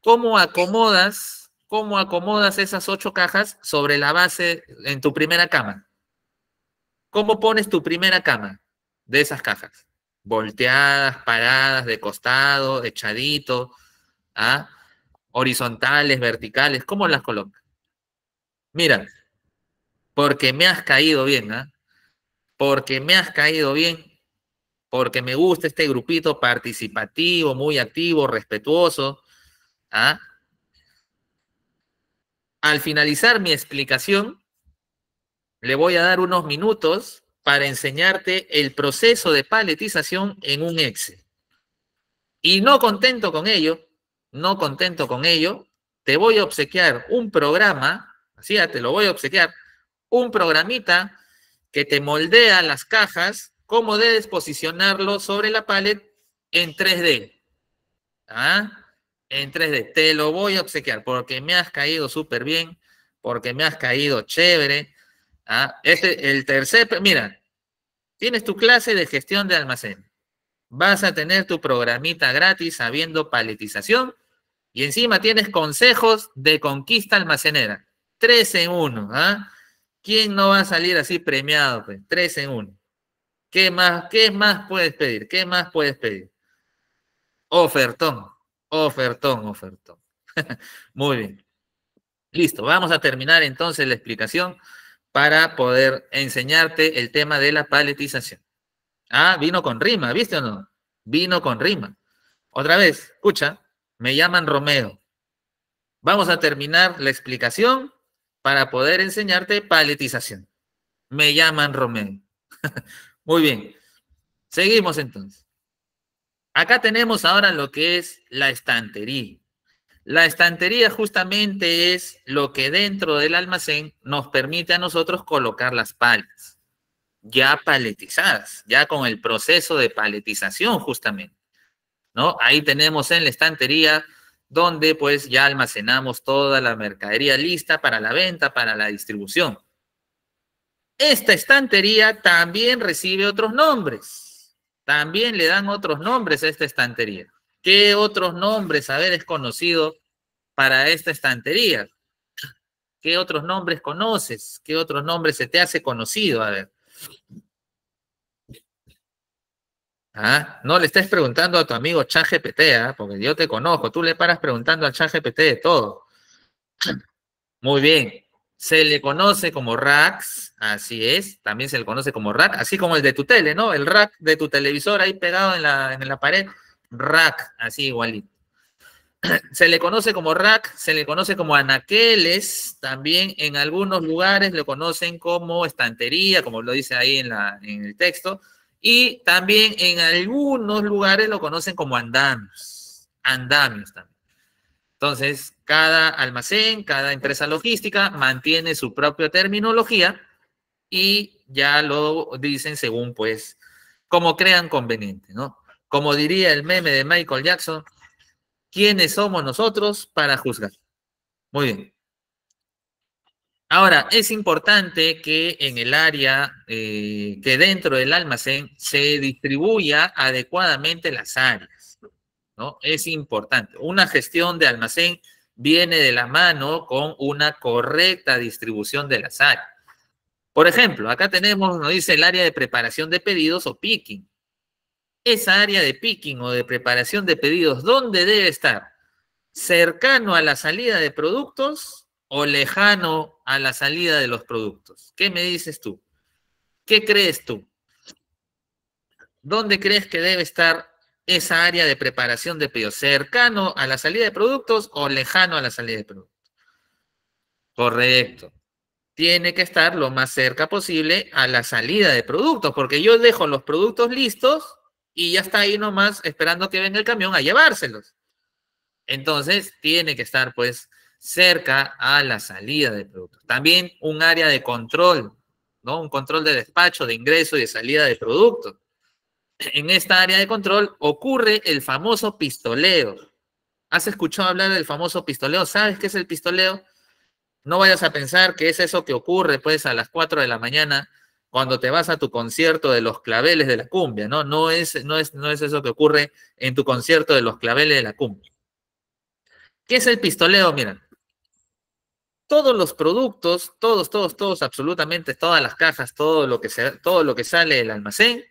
¿cómo acomodas cómo acomodas esas ocho cajas sobre la base en tu primera cama. ¿Cómo pones tu primera cama de esas cajas? Volteadas, paradas, de costado, echadito, ¿ah? horizontales, verticales, ¿cómo las colocas? Mira, porque me has caído bien, ¿ah? porque me has caído bien, porque me gusta este grupito participativo, muy activo, respetuoso, ¿ah? Al finalizar mi explicación, le voy a dar unos minutos para enseñarte el proceso de paletización en un Excel. Y no contento con ello, no contento con ello, te voy a obsequiar un programa, así ya te lo voy a obsequiar, un programita que te moldea las cajas, cómo debes posicionarlo sobre la palet en 3D. ¿Ah? en 3D. Te lo voy a obsequiar porque me has caído súper bien, porque me has caído chévere. ¿Ah? Este, el tercer, mira, tienes tu clase de gestión de almacén. Vas a tener tu programita gratis habiendo paletización y encima tienes consejos de conquista almacenera. Tres en uno. ¿ah? ¿Quién no va a salir así premiado? Tres en uno. ¿Qué más, ¿Qué más puedes pedir? ¿Qué más puedes pedir? Ofertón. Ofertón, ofertón. (laughs) Muy bien. Listo, vamos a terminar entonces la explicación para poder enseñarte el tema de la paletización. Ah, vino con rima, ¿viste o no? Vino con rima. Otra vez, escucha, me llaman Romeo. Vamos a terminar la explicación para poder enseñarte paletización. Me llaman Romeo. (laughs) Muy bien. Seguimos entonces. Acá tenemos ahora lo que es la estantería. La estantería justamente es lo que dentro del almacén nos permite a nosotros colocar las palas, ya paletizadas, ya con el proceso de paletización justamente. ¿No? Ahí tenemos en la estantería donde pues ya almacenamos toda la mercadería lista para la venta, para la distribución. Esta estantería también recibe otros nombres también le dan otros nombres a esta estantería. ¿Qué otros nombres, a es conocido para esta estantería? ¿Qué otros nombres conoces? ¿Qué otros nombres se te hace conocido? A ver. Ah, no le estés preguntando a tu amigo ChatGPT, ¿eh? porque yo te conozco, tú le paras preguntando al ChatGPT de todo. Muy bien. Se le conoce como racks, así es, también se le conoce como rack, así como el de tu tele, ¿no? El rack de tu televisor ahí pegado en la, pared, rack, así igualito. (clears throat) Se le conoce como rack, se le conoce como anaqueles, también en algunos lugares lo conocen como estantería, como lo dice ahí en, en el texto, y también en algunos lugares lo conocen como andamios, andamios también. Entonces, cada almacén, cada empresa logística mantiene su propia terminología y ya lo dicen según, pues, como crean conveniente, ¿no? Como diría el meme de Michael Jackson, ¿quiénes somos nosotros para juzgar? Muy bien. Ahora, es importante que en el área, eh, que dentro del almacén se distribuya adecuadamente las áreas. Es importante. Una gestión de almacén viene de la mano con una correcta distribución de las áreas. Por ejemplo, acá tenemos, nos dice el área de preparación de pedidos o picking. Esa área de picking o de preparación de pedidos, ¿dónde debe estar? ¿Cercano a la salida de productos o lejano a la salida de los productos? ¿Qué me dices tú? ¿Qué crees tú? ¿Dónde crees que debe estar esa área de preparación de pedidos, cercano a la salida de productos o lejano a la salida de productos. Correcto. Tiene que estar lo más cerca posible a la salida de productos, porque yo dejo los productos listos y ya está ahí nomás esperando que venga el camión a llevárselos. Entonces, tiene que estar pues cerca a la salida de productos. También un área de control, ¿no? Un control de despacho, de ingreso y de salida de productos en esta área de control ocurre el famoso pistoleo. ¿Has escuchado hablar del famoso pistoleo? ¿Sabes qué es el pistoleo? No vayas a pensar que es eso que ocurre pues a las 4 de la mañana cuando te vas a tu concierto de los claveles de la cumbia, ¿no? No es, no es, no es eso que ocurre en tu concierto de los claveles de la cumbia. ¿Qué es el pistoleo? Mira, todos los productos, todos, todos, todos, absolutamente todas las cajas, todo lo que, todo lo que sale del almacén,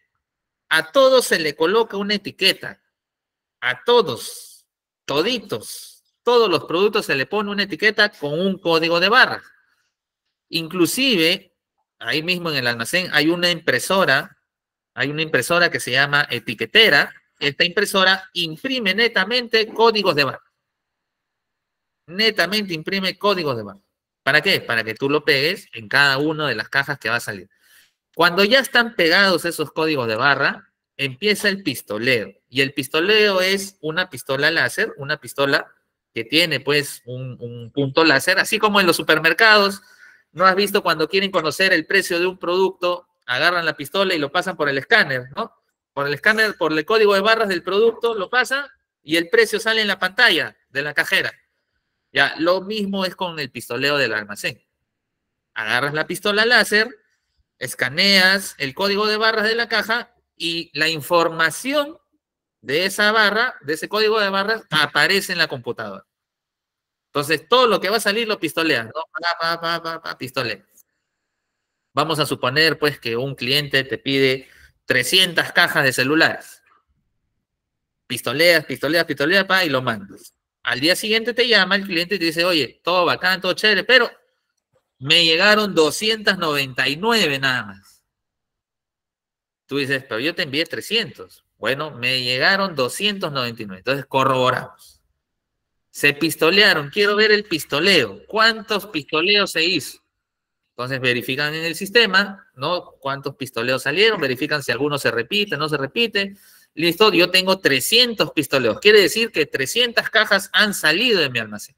a todos se le coloca una etiqueta. A todos, toditos, todos los productos se le pone una etiqueta con un código de barra. Inclusive, ahí mismo en el almacén hay una impresora, hay una impresora que se llama etiquetera. Esta impresora imprime netamente códigos de barra. Netamente imprime códigos de barra. ¿Para qué? Para que tú lo pegues en cada una de las cajas que va a salir. Cuando ya están pegados esos códigos de barra, empieza el pistoleo. Y el pistoleo es una pistola láser, una pistola que tiene pues un, punto láser, así como en los supermercados. ¿No has visto cuando quieren conocer el precio de un producto, agarran la pistola y lo pasan por el escáner, ¿no? Por el escáner, por el código de barras del producto, lo pasan y el precio sale en la pantalla de la cajera. Ya, lo mismo es con el pistoleo del almacén. Agarras la pistola láser, escaneas el código de barras de la caja y la información de esa barra, de ese código de barras, aparece en la computadora. Entonces, todo lo que va a salir lo pistoleas, Vamos a suponer, pues, que un cliente te pide 300 cajas de celulares. Pistoleas, pistoleas, pistoleas, pa, y lo mandas. Al día siguiente te llama el cliente y te dice, oye, todo bacán, todo chévere, pero me llegaron 299 nada más. Tú dices, pero yo te envié 300. Bueno, me llegaron 299. Entonces corroboramos. Se pistolearon. Quiero ver el pistoleo. ¿Cuántos pistoleos se hizo? Entonces verifican en el sistema, ¿no? ¿Cuántos pistoleos salieron? Verifican si alguno se repite, no se repite. Listo, yo tengo 300 pistoleos. Quiere decir que 300 cajas han salido de mi almacén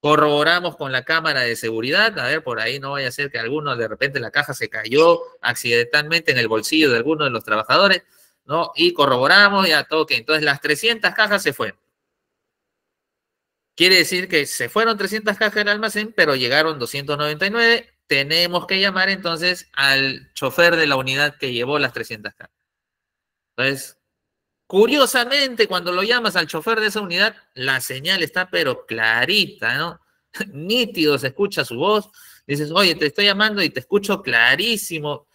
corroboramos con la cámara de seguridad, a ver, por ahí no vaya a ser que alguno de repente la caja se cayó accidentalmente en el bolsillo de alguno de los trabajadores, ¿no? Y corroboramos, ya todo que entonces las 300 cajas se fueron. Quiere decir que se fueron 300 cajas del almacén, pero llegaron 299. Tenemos que llamar entonces al chofer de la unidad que llevó las 300 cajas. Entonces, Curiosamente, cuando lo llamas al chofer de esa unidad, la señal está pero clarita, ¿no? (laughs) Nítido, se escucha su voz. Dices, oye, te estoy llamando y te escucho clarísimo.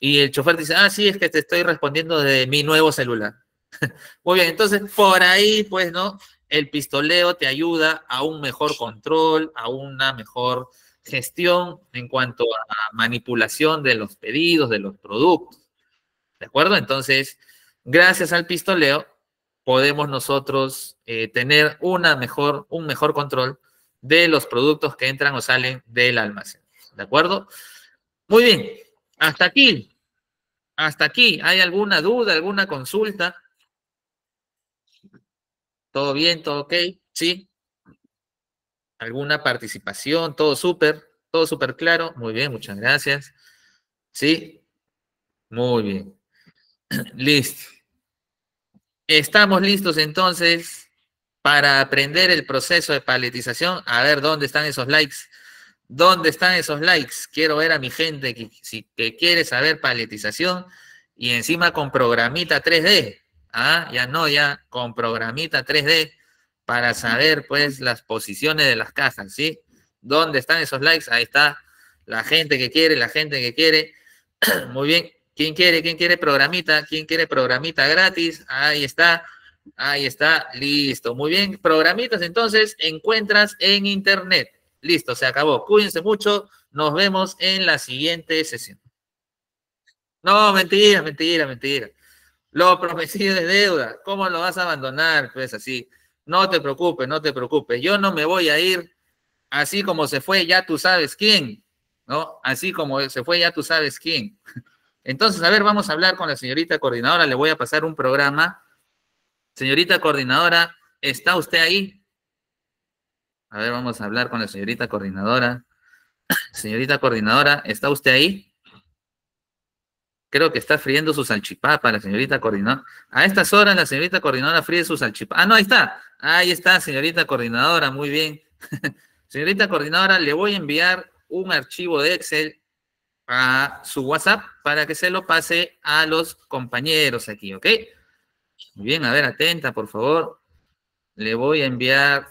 Y el chofer dice, ah, sí, es que te estoy respondiendo de mi nuevo celular. (laughs) Muy bien, entonces por ahí, pues, ¿no? El pistoleo te ayuda a un mejor control, a una mejor gestión en cuanto a manipulación de los pedidos, de los productos. ¿De acuerdo? Entonces, gracias al pistoleo, podemos nosotros eh, tener una mejor, un mejor control de los productos que entran o salen del almacén. ¿De acuerdo? Muy bien, hasta aquí. Hasta aquí. ¿Hay alguna duda, alguna consulta? ¿Todo bien? ¿Todo ok? ¿Sí? ¿Alguna participación? ¿Todo súper? ¿Todo súper claro? Muy bien, muchas gracias. ¿Sí? Muy bien. (clears throat) Listo. Estamos listos entonces para aprender el proceso de paletización. A ver dónde están esos likes. ¿Dónde están esos likes? Quiero ver a mi gente que, quiere saber paletización y encima con programita 3D. Ah, ya no, ya con programita 3D para saber pues las posiciones de las cajas, ¿sí? ¿Dónde están esos likes? Ahí está la gente que quiere, la gente que quiere. (clears throat) Muy bien, ¿Quién quiere? ¿Quién quiere programita? ¿Quién quiere programita gratis? Ahí está. Ahí está. Listo. Muy bien. Programitas entonces encuentras en internet. Listo. Se acabó. Cuídense mucho. Nos vemos en la siguiente sesión. No, mentira, mentira, mentira. Lo prometido de deuda. ¿Cómo lo vas a abandonar? Pues así. No te preocupes, no te preocupes. Yo no me voy a ir así como se fue, ya tú sabes quién. ¿No? Así como se fue, ya tú sabes quién. Entonces, a ver, vamos a hablar con la señorita coordinadora, le voy a pasar un programa. Señorita coordinadora, ¿está usted ahí? A ver, vamos a hablar con la señorita coordinadora. (clears throat) Señorita coordinadora, ¿está usted ahí? Creo que está friendo su salchipapa la señorita coordinadora. A estas horas la señorita coordinadora fríe su salchipapa. Ah, no, ahí está. Ahí está, señorita coordinadora, muy bien. (laughs) señorita coordinadora, le voy a enviar un archivo de Excel a su WhatsApp para que se lo pase a los compañeros aquí, ¿ok? bien, a ver, atenta, por favor. Le voy a enviar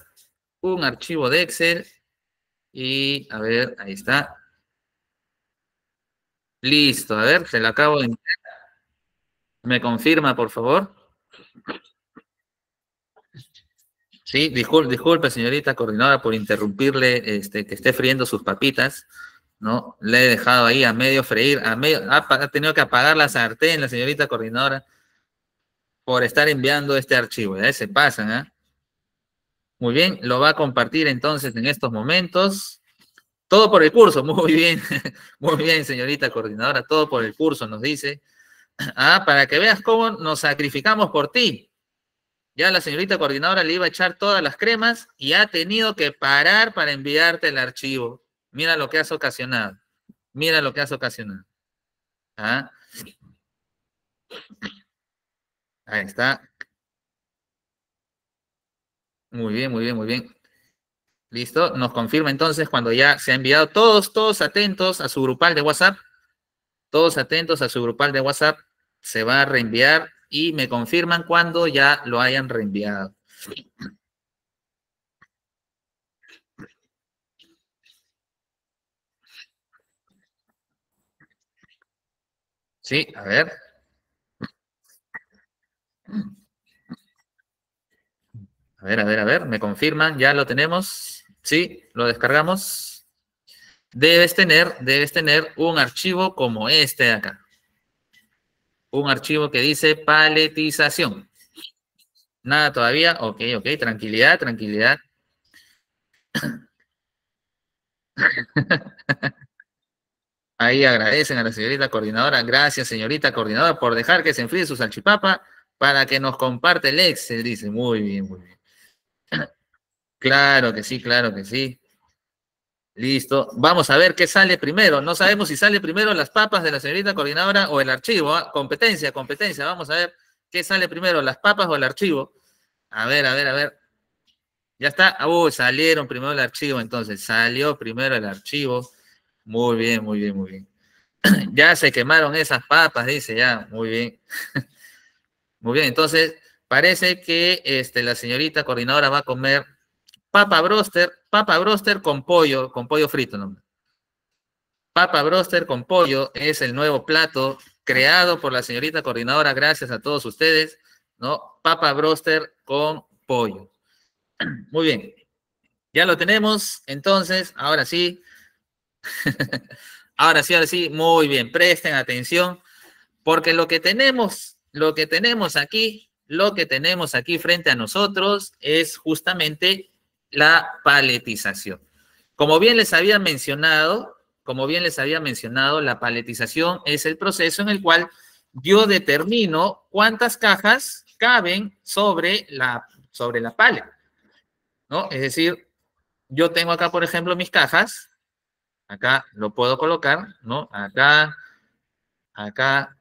un archivo de Excel y, a ver, ahí está. Listo, a ver, se lo acabo de enviar. ¿Me confirma, por favor? Sí, disculpe, disculpe, señorita coordinadora, por interrumpirle este, que esté friendo sus papitas. ¿no? Le he dejado ahí a medio freír, a medio, ha, tenido que apagar la sartén, la señorita coordinadora, por estar enviando este archivo. Ya se pasan, ¿ah? Muy bien, lo va a compartir entonces en estos momentos. Todo por el curso, (laughs) muy bien, muy bien, señorita coordinadora, todo por el curso, nos dice. (clears throat) Ah, para que veas cómo nos sacrificamos por ti. Ya la señorita coordinadora le iba a echar todas las cremas y ha tenido que parar para enviarte el archivo. Mira lo que has ocasionado. Mira lo que has ocasionado. Ah. Ahí está. Muy bien, muy bien, muy bien. Listo. Nos confirma entonces cuando ya se ha enviado. Todos, todos atentos a su grupal de WhatsApp. Todos atentos a su grupal de WhatsApp. Se va a reenviar y me confirman cuando ya lo hayan reenviado. Sí, a ver. A ver, a ver, a ver, me confirman, ya lo tenemos. Sí, lo descargamos. Debes tener, debes tener un archivo como este de acá. Un archivo que dice paletización. Nada todavía. Ok, ok, tranquilidad, tranquilidad. (laughs) Ahí agradecen a la señorita coordinadora. Gracias, señorita coordinadora, por dejar que se enfríe su salchipapa para que nos comparte el Excel, dice. Muy bien, muy bien. (clears throat) Claro que sí, claro que sí. Listo. Vamos a ver qué sale primero. No sabemos si sale primero las papas de la señorita coordinadora o el archivo. ¿ah? Competencia, competencia. Vamos a ver qué sale primero, las papas o el archivo. A ver, a ver, a ver. Ya está. Uy, salieron primero el archivo, entonces. Salió primero el archivo. Muy bien, muy bien, muy bien. (clears throat) ya se quemaron esas papas, dice, ya, muy bien. (laughs) muy bien, entonces parece que este, la señorita coordinadora va a comer papa broster, papa broster con pollo, con pollo frito. ¿no? Papa broster con pollo es el nuevo plato creado por la señorita coordinadora, gracias a todos ustedes, ¿no? Papa broster con pollo. (clears throat) Muy bien, ya lo tenemos, entonces, ahora sí, (laughs) ahora sí, ahora sí, muy bien, presten atención, porque lo que tenemos, lo que tenemos aquí, lo que tenemos aquí frente a nosotros es justamente la paletización. Como bien les había mencionado, como bien les había mencionado, la paletización es el proceso en el cual yo determino cuántas cajas caben sobre la, sobre la palet. ¿no? Es decir, yo tengo acá, por ejemplo, mis cajas, Acá lo puedo colocar, ¿no? Acá, acá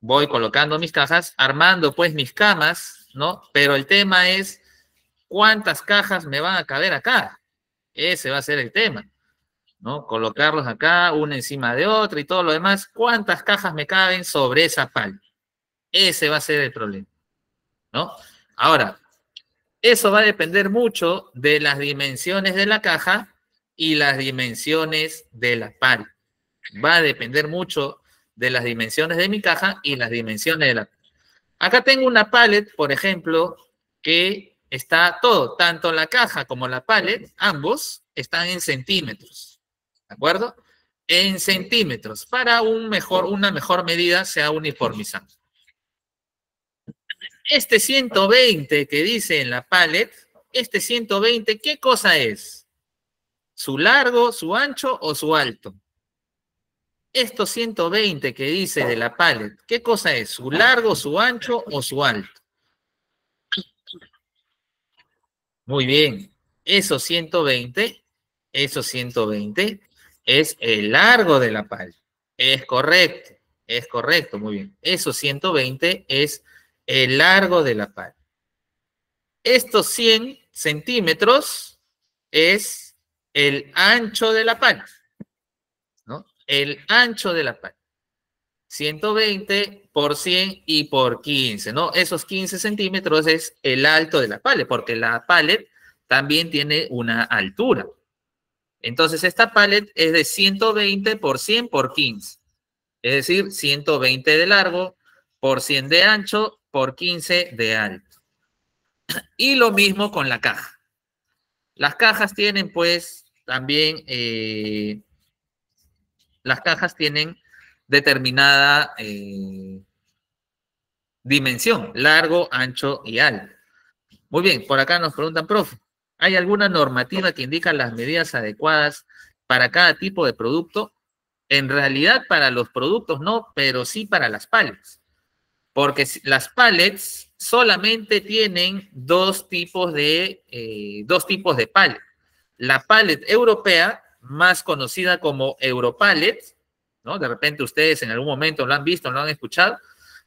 voy colocando mis cajas, armando pues mis camas, ¿no? Pero el tema es cuántas cajas me van a caber acá. Ese va a ser el tema, ¿no? Colocarlos acá, una encima de otra y todo lo demás. ¿Cuántas cajas me caben sobre esa pala? Ese va a ser el problema, ¿no? Ahora, eso va a depender mucho de las dimensiones de la caja y las dimensiones de la paleta Va a depender mucho de las dimensiones de mi caja y las dimensiones de la paleta. Acá tengo una paleta por ejemplo, que está todo, tanto la caja como la paleta ambos están en centímetros, ¿de acuerdo? En centímetros, para un mejor, una mejor medida sea uniformizando. Este 120 que dice en la paleta este 120, ¿qué cosa es? su largo, su ancho o su alto. Estos 120 que dice de la paleta, ¿qué cosa es? ¿Su largo, su ancho o su alto? Muy bien, esos 120, esos 120 es el largo de la paleta. Es correcto, es correcto, muy bien. Esos 120 es el largo de la paleta. Estos 100 centímetros es el ancho de la pala, ¿no? El ancho de la pala. 120 por 100 y por 15, ¿no? Esos 15 centímetros es el alto de la palet, porque la palet también tiene una altura. Entonces, esta palet es de 120 por 100 por 15. Es decir, 120 de largo por 100 de ancho por 15 de alto. Y lo mismo con la caja. Las cajas tienen, pues, también, eh, las cajas tienen determinada eh, dimensión, largo, ancho y alto. Muy bien, por acá nos preguntan, profe, ¿hay alguna normativa que indica las medidas adecuadas para cada tipo de producto? En realidad para los productos no, pero sí para las pallets. Porque las pallets solamente tienen dos tipos de, eh, dos tipos de La palet europea, más conocida como europalet, ¿no? De repente ustedes en algún momento lo han visto, lo han escuchado.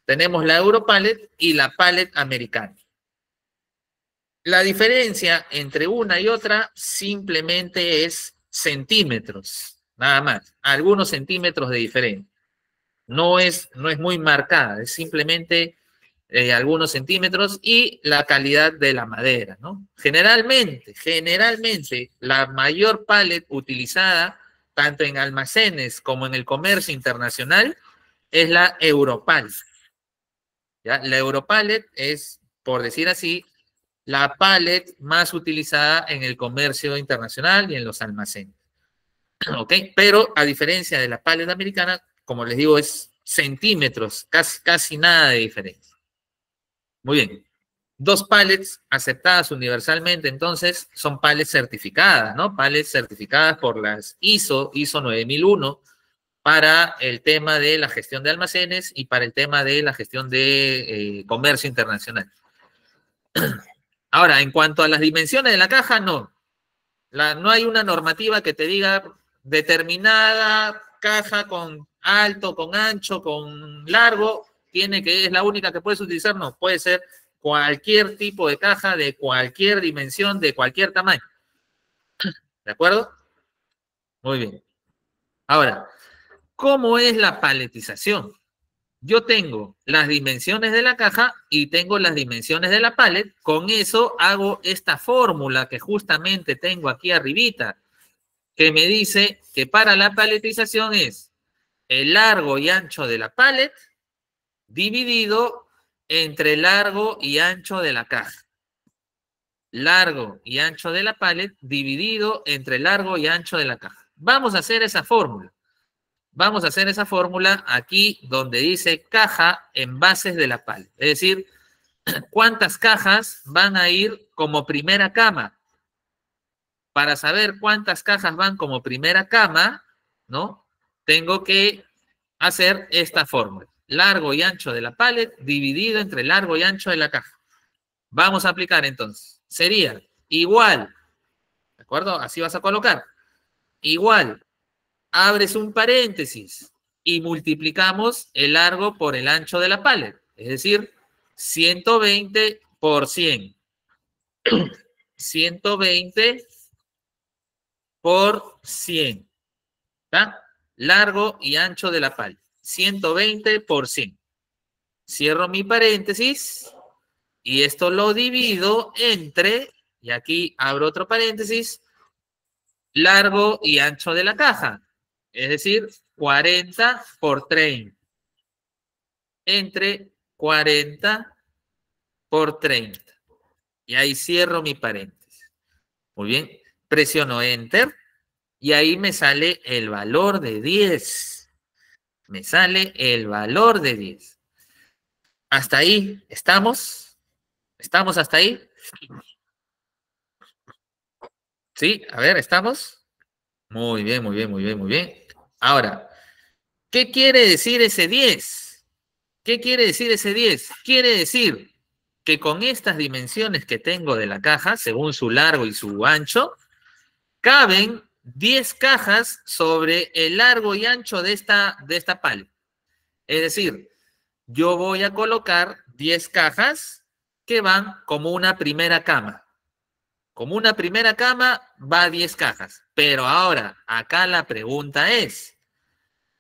Tenemos la europalet y la palet americana. La diferencia entre una y otra simplemente es centímetros, nada más, algunos centímetros de diferencia. No es, no es muy marcada, es simplemente eh, algunos centímetros y la calidad de la madera, ¿no? Generalmente, generalmente, la mayor pallet utilizada tanto en almacenes como en el comercio internacional es la Europal. ¿Ya? La Europallet es, por decir así, la pallet más utilizada en el comercio internacional y en los almacenes. (clears throat) ¿Ok? Pero a diferencia de la pallet americana, como les digo, es centímetros, casi, casi nada de diferencia. Muy bien. Dos palets aceptadas universalmente, entonces, son palets certificadas, ¿no? Palets certificadas por las ISO, ISO 9001, para el tema de la gestión de almacenes y para el tema de la gestión de eh, comercio internacional. (clears throat) Ahora, en cuanto a las dimensiones de la caja, no. La, no hay una normativa que te diga determinada caja con alto, con ancho, con largo, tiene que, es la única que puedes utilizar, no, puede ser cualquier tipo de caja, de cualquier dimensión, de cualquier tamaño. ¿De acuerdo? Muy bien. Ahora, ¿cómo es la paletización? Yo tengo las dimensiones de la caja y tengo las dimensiones de la palet. Con eso hago esta fórmula que justamente tengo aquí arribita, que me dice que para la paletización es el largo y ancho de la palet dividido entre largo y ancho de la caja. Largo y ancho de la paleta dividido entre largo y ancho de la caja. Vamos a hacer esa fórmula. Vamos a hacer esa fórmula aquí donde dice caja en bases de la paleta. Es decir, (clears throat) cuántas cajas van a ir como primera cama. Para saber cuántas cajas van como primera cama, ¿no? Tengo que hacer esta fórmula largo y ancho de la paleta dividido entre largo y ancho de la caja. Vamos a aplicar entonces. Sería igual, ¿de acuerdo? Así vas a colocar. Igual, abres un paréntesis y multiplicamos el largo por el ancho de la paleta. es decir, 120 por 100. 120 (clears throat) por 100. ¿Está? Largo y ancho de la paleta. 120 por 100. Cierro mi paréntesis y esto lo divido entre, y aquí abro otro paréntesis, largo y ancho de la caja, es decir, 40 por 30. Entre 40 por 30. Y ahí cierro mi paréntesis. Muy bien, presiono Enter y ahí me sale el valor de 10 me sale el valor de 10. ¿Hasta ahí estamos? ¿Estamos hasta ahí? Sí, a ver, ¿estamos? Muy bien, muy bien, muy bien, muy bien. Ahora, ¿qué quiere decir ese 10? ¿Qué quiere decir ese 10? Quiere decir que con estas dimensiones que tengo de la caja, según su largo y su ancho, caben 10 cajas sobre el largo y ancho de esta, de esta pal Es decir, yo voy a colocar 10 cajas que van como una primera cama. Como una primera cama va 10 cajas. Pero ahora, acá la pregunta es,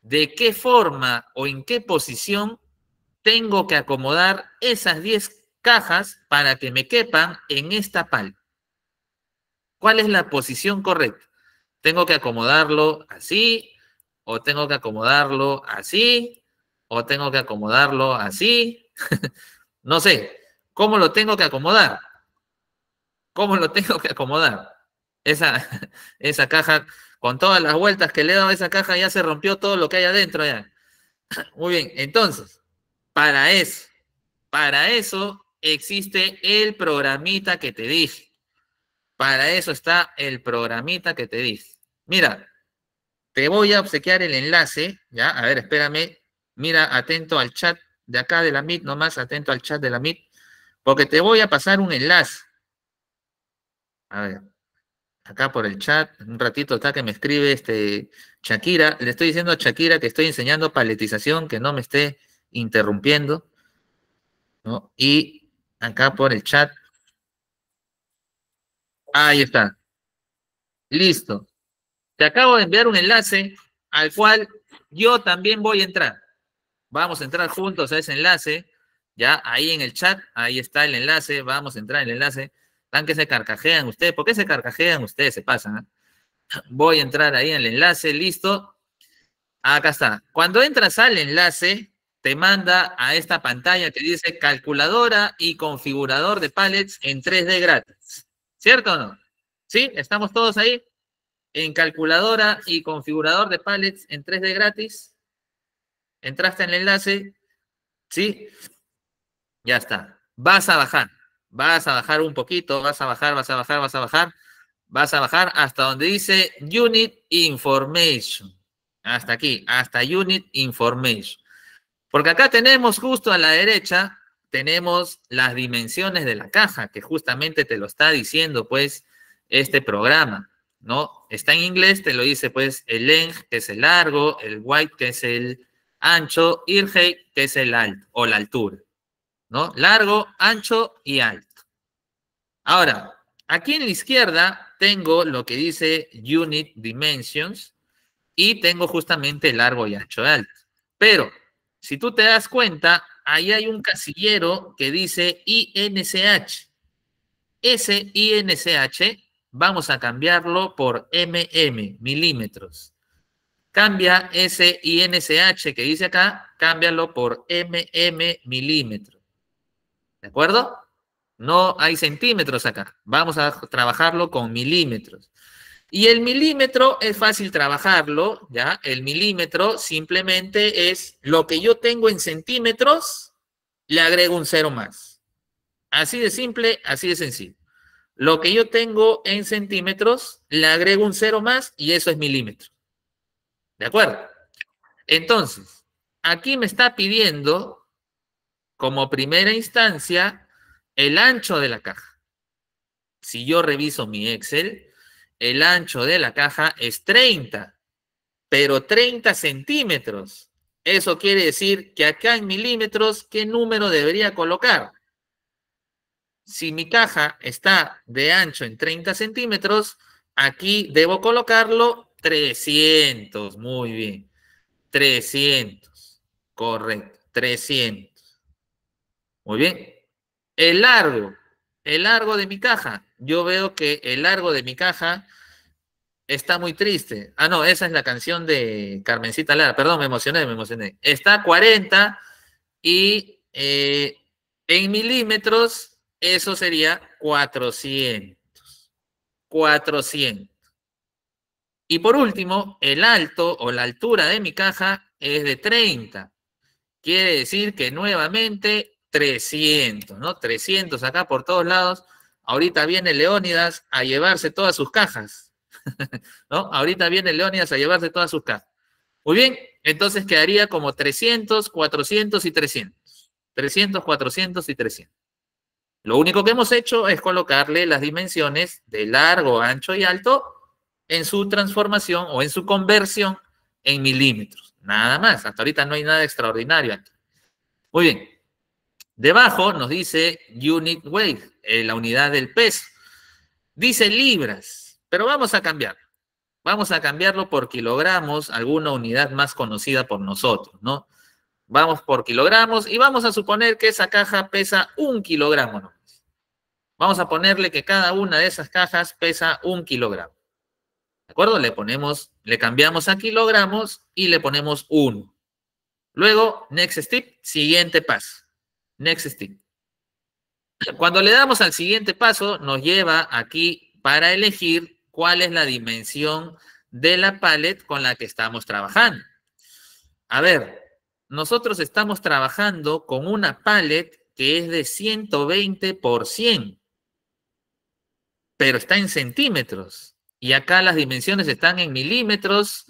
¿de qué forma o en qué posición tengo que acomodar esas 10 cajas para que me quepan en esta pal. ¿Cuál es la posición correcta? tengo que acomodarlo así, o tengo que acomodarlo así, o tengo que acomodarlo así. (laughs) no sé, ¿cómo lo tengo que acomodar? ¿Cómo lo tengo que acomodar? Esa, (laughs) esa caja, con todas las vueltas que le he dado a esa caja, ya se rompió todo lo que hay adentro. Ya. (clears throat) Muy bien, entonces, para eso, para eso existe el programita que te dije. Para eso está el programita que te dije mira, te voy a obsequiar el enlace, ya, a ver, espérame, mira, atento al chat de acá de la MIT, nomás atento al chat de la MIT, porque te voy a pasar un enlace. A ver, acá por el chat, un ratito está que me escribe este Shakira, le estoy diciendo a Shakira que estoy enseñando paletización, que no me esté interrumpiendo, Y acá por el chat, ahí está, listo, te acabo de enviar un enlace al cual yo también voy a entrar. Vamos a entrar juntos a ese enlace. Ya ahí en el chat, ahí está el enlace. Vamos a entrar en el enlace. Tan que se carcajean ustedes. ¿Por qué se carcajean ustedes? Se pasan. ¿eh? Voy a entrar ahí en el enlace. Listo. Acá está. Cuando entras al enlace, te manda a esta pantalla que dice calculadora y configurador de pallets en 3D gratis. ¿Cierto o no? ¿Sí? ¿Estamos todos ahí? En calculadora y configurador de pallets en 3D gratis. Entraste en el enlace. ¿Sí? Ya está. Vas a bajar. Vas a bajar un poquito. Vas a bajar, vas a bajar, vas a bajar. Vas a bajar hasta donde dice Unit Information. Hasta aquí, hasta Unit Information. Porque acá tenemos justo a la derecha, tenemos las dimensiones de la caja, que justamente te lo está diciendo, pues, este programa. ¿no? Está en inglés, te lo dice pues el length, que es el largo, el white que es el ancho, y el height, que es el alto o la altura, ¿no? Largo, ancho y alto. Ahora, aquí en la izquierda tengo lo que dice unit dimensions y tengo justamente largo y ancho y alto. Pero, si tú te das cuenta, ahí hay un casillero que dice INCH. Ese INCH Vamos a cambiarlo por mm, milímetros. Cambia ese INSH que dice acá, cámbialo por mm milímetros. ¿De acuerdo? No hay centímetros acá. Vamos a trabajarlo con milímetros. Y el milímetro es fácil trabajarlo, ¿ya? El milímetro simplemente es lo que yo tengo en centímetros, le agrego un cero más. Así de simple, así de sencillo. Lo que yo tengo en centímetros, le agrego un cero más y eso es milímetro. ¿De acuerdo? Entonces, aquí me está pidiendo, como primera instancia, el ancho de la caja. Si yo reviso mi Excel, el ancho de la caja es 30, pero 30 centímetros. Eso quiere decir que acá en milímetros, ¿qué número debería colocar? si mi caja está de ancho en 30 centímetros, aquí debo colocarlo 300. Muy bien. 300. Correcto. 300. Muy bien. El largo. El largo de mi caja. Yo veo que el largo de mi caja está muy triste. Ah, no, esa es la canción de Carmencita Lara. Perdón, me emocioné, me emocioné. Está 40 y eh, en milímetros eso sería 400. 400. Y por último, el alto o la altura de mi caja es de 30. Quiere decir que nuevamente 300, ¿no? 300 acá por todos lados. Ahorita viene Leónidas a llevarse todas sus cajas, (laughs) ¿no? Ahorita viene Leónidas a llevarse todas sus cajas. Muy bien, entonces quedaría como 300, 400 y 300. 300, 400 y 300. Lo único que hemos hecho es colocarle las dimensiones de largo, ancho y alto en su transformación o en su conversión en milímetros. Nada más. Hasta ahorita no hay nada extraordinario. Muy bien. Debajo nos dice unit weight, eh, la unidad del peso. Dice libras, pero vamos a cambiarlo. Vamos a cambiarlo por kilogramos, alguna unidad más conocida por nosotros, ¿no? Vamos por kilogramos y vamos a suponer que esa caja pesa un kilogramo. Vamos a ponerle que cada una de esas cajas pesa un kilogramo. ¿De acuerdo? Le ponemos, le cambiamos a kilogramos y le ponemos 1. Luego, next step, siguiente paso. Next step. Cuando le damos al siguiente paso, nos lleva aquí para elegir cuál es la dimensión de la palette con la que estamos trabajando. A ver, nosotros estamos trabajando con una pallet que es de 120 por 100, pero está en centímetros. Y acá las dimensiones están en milímetros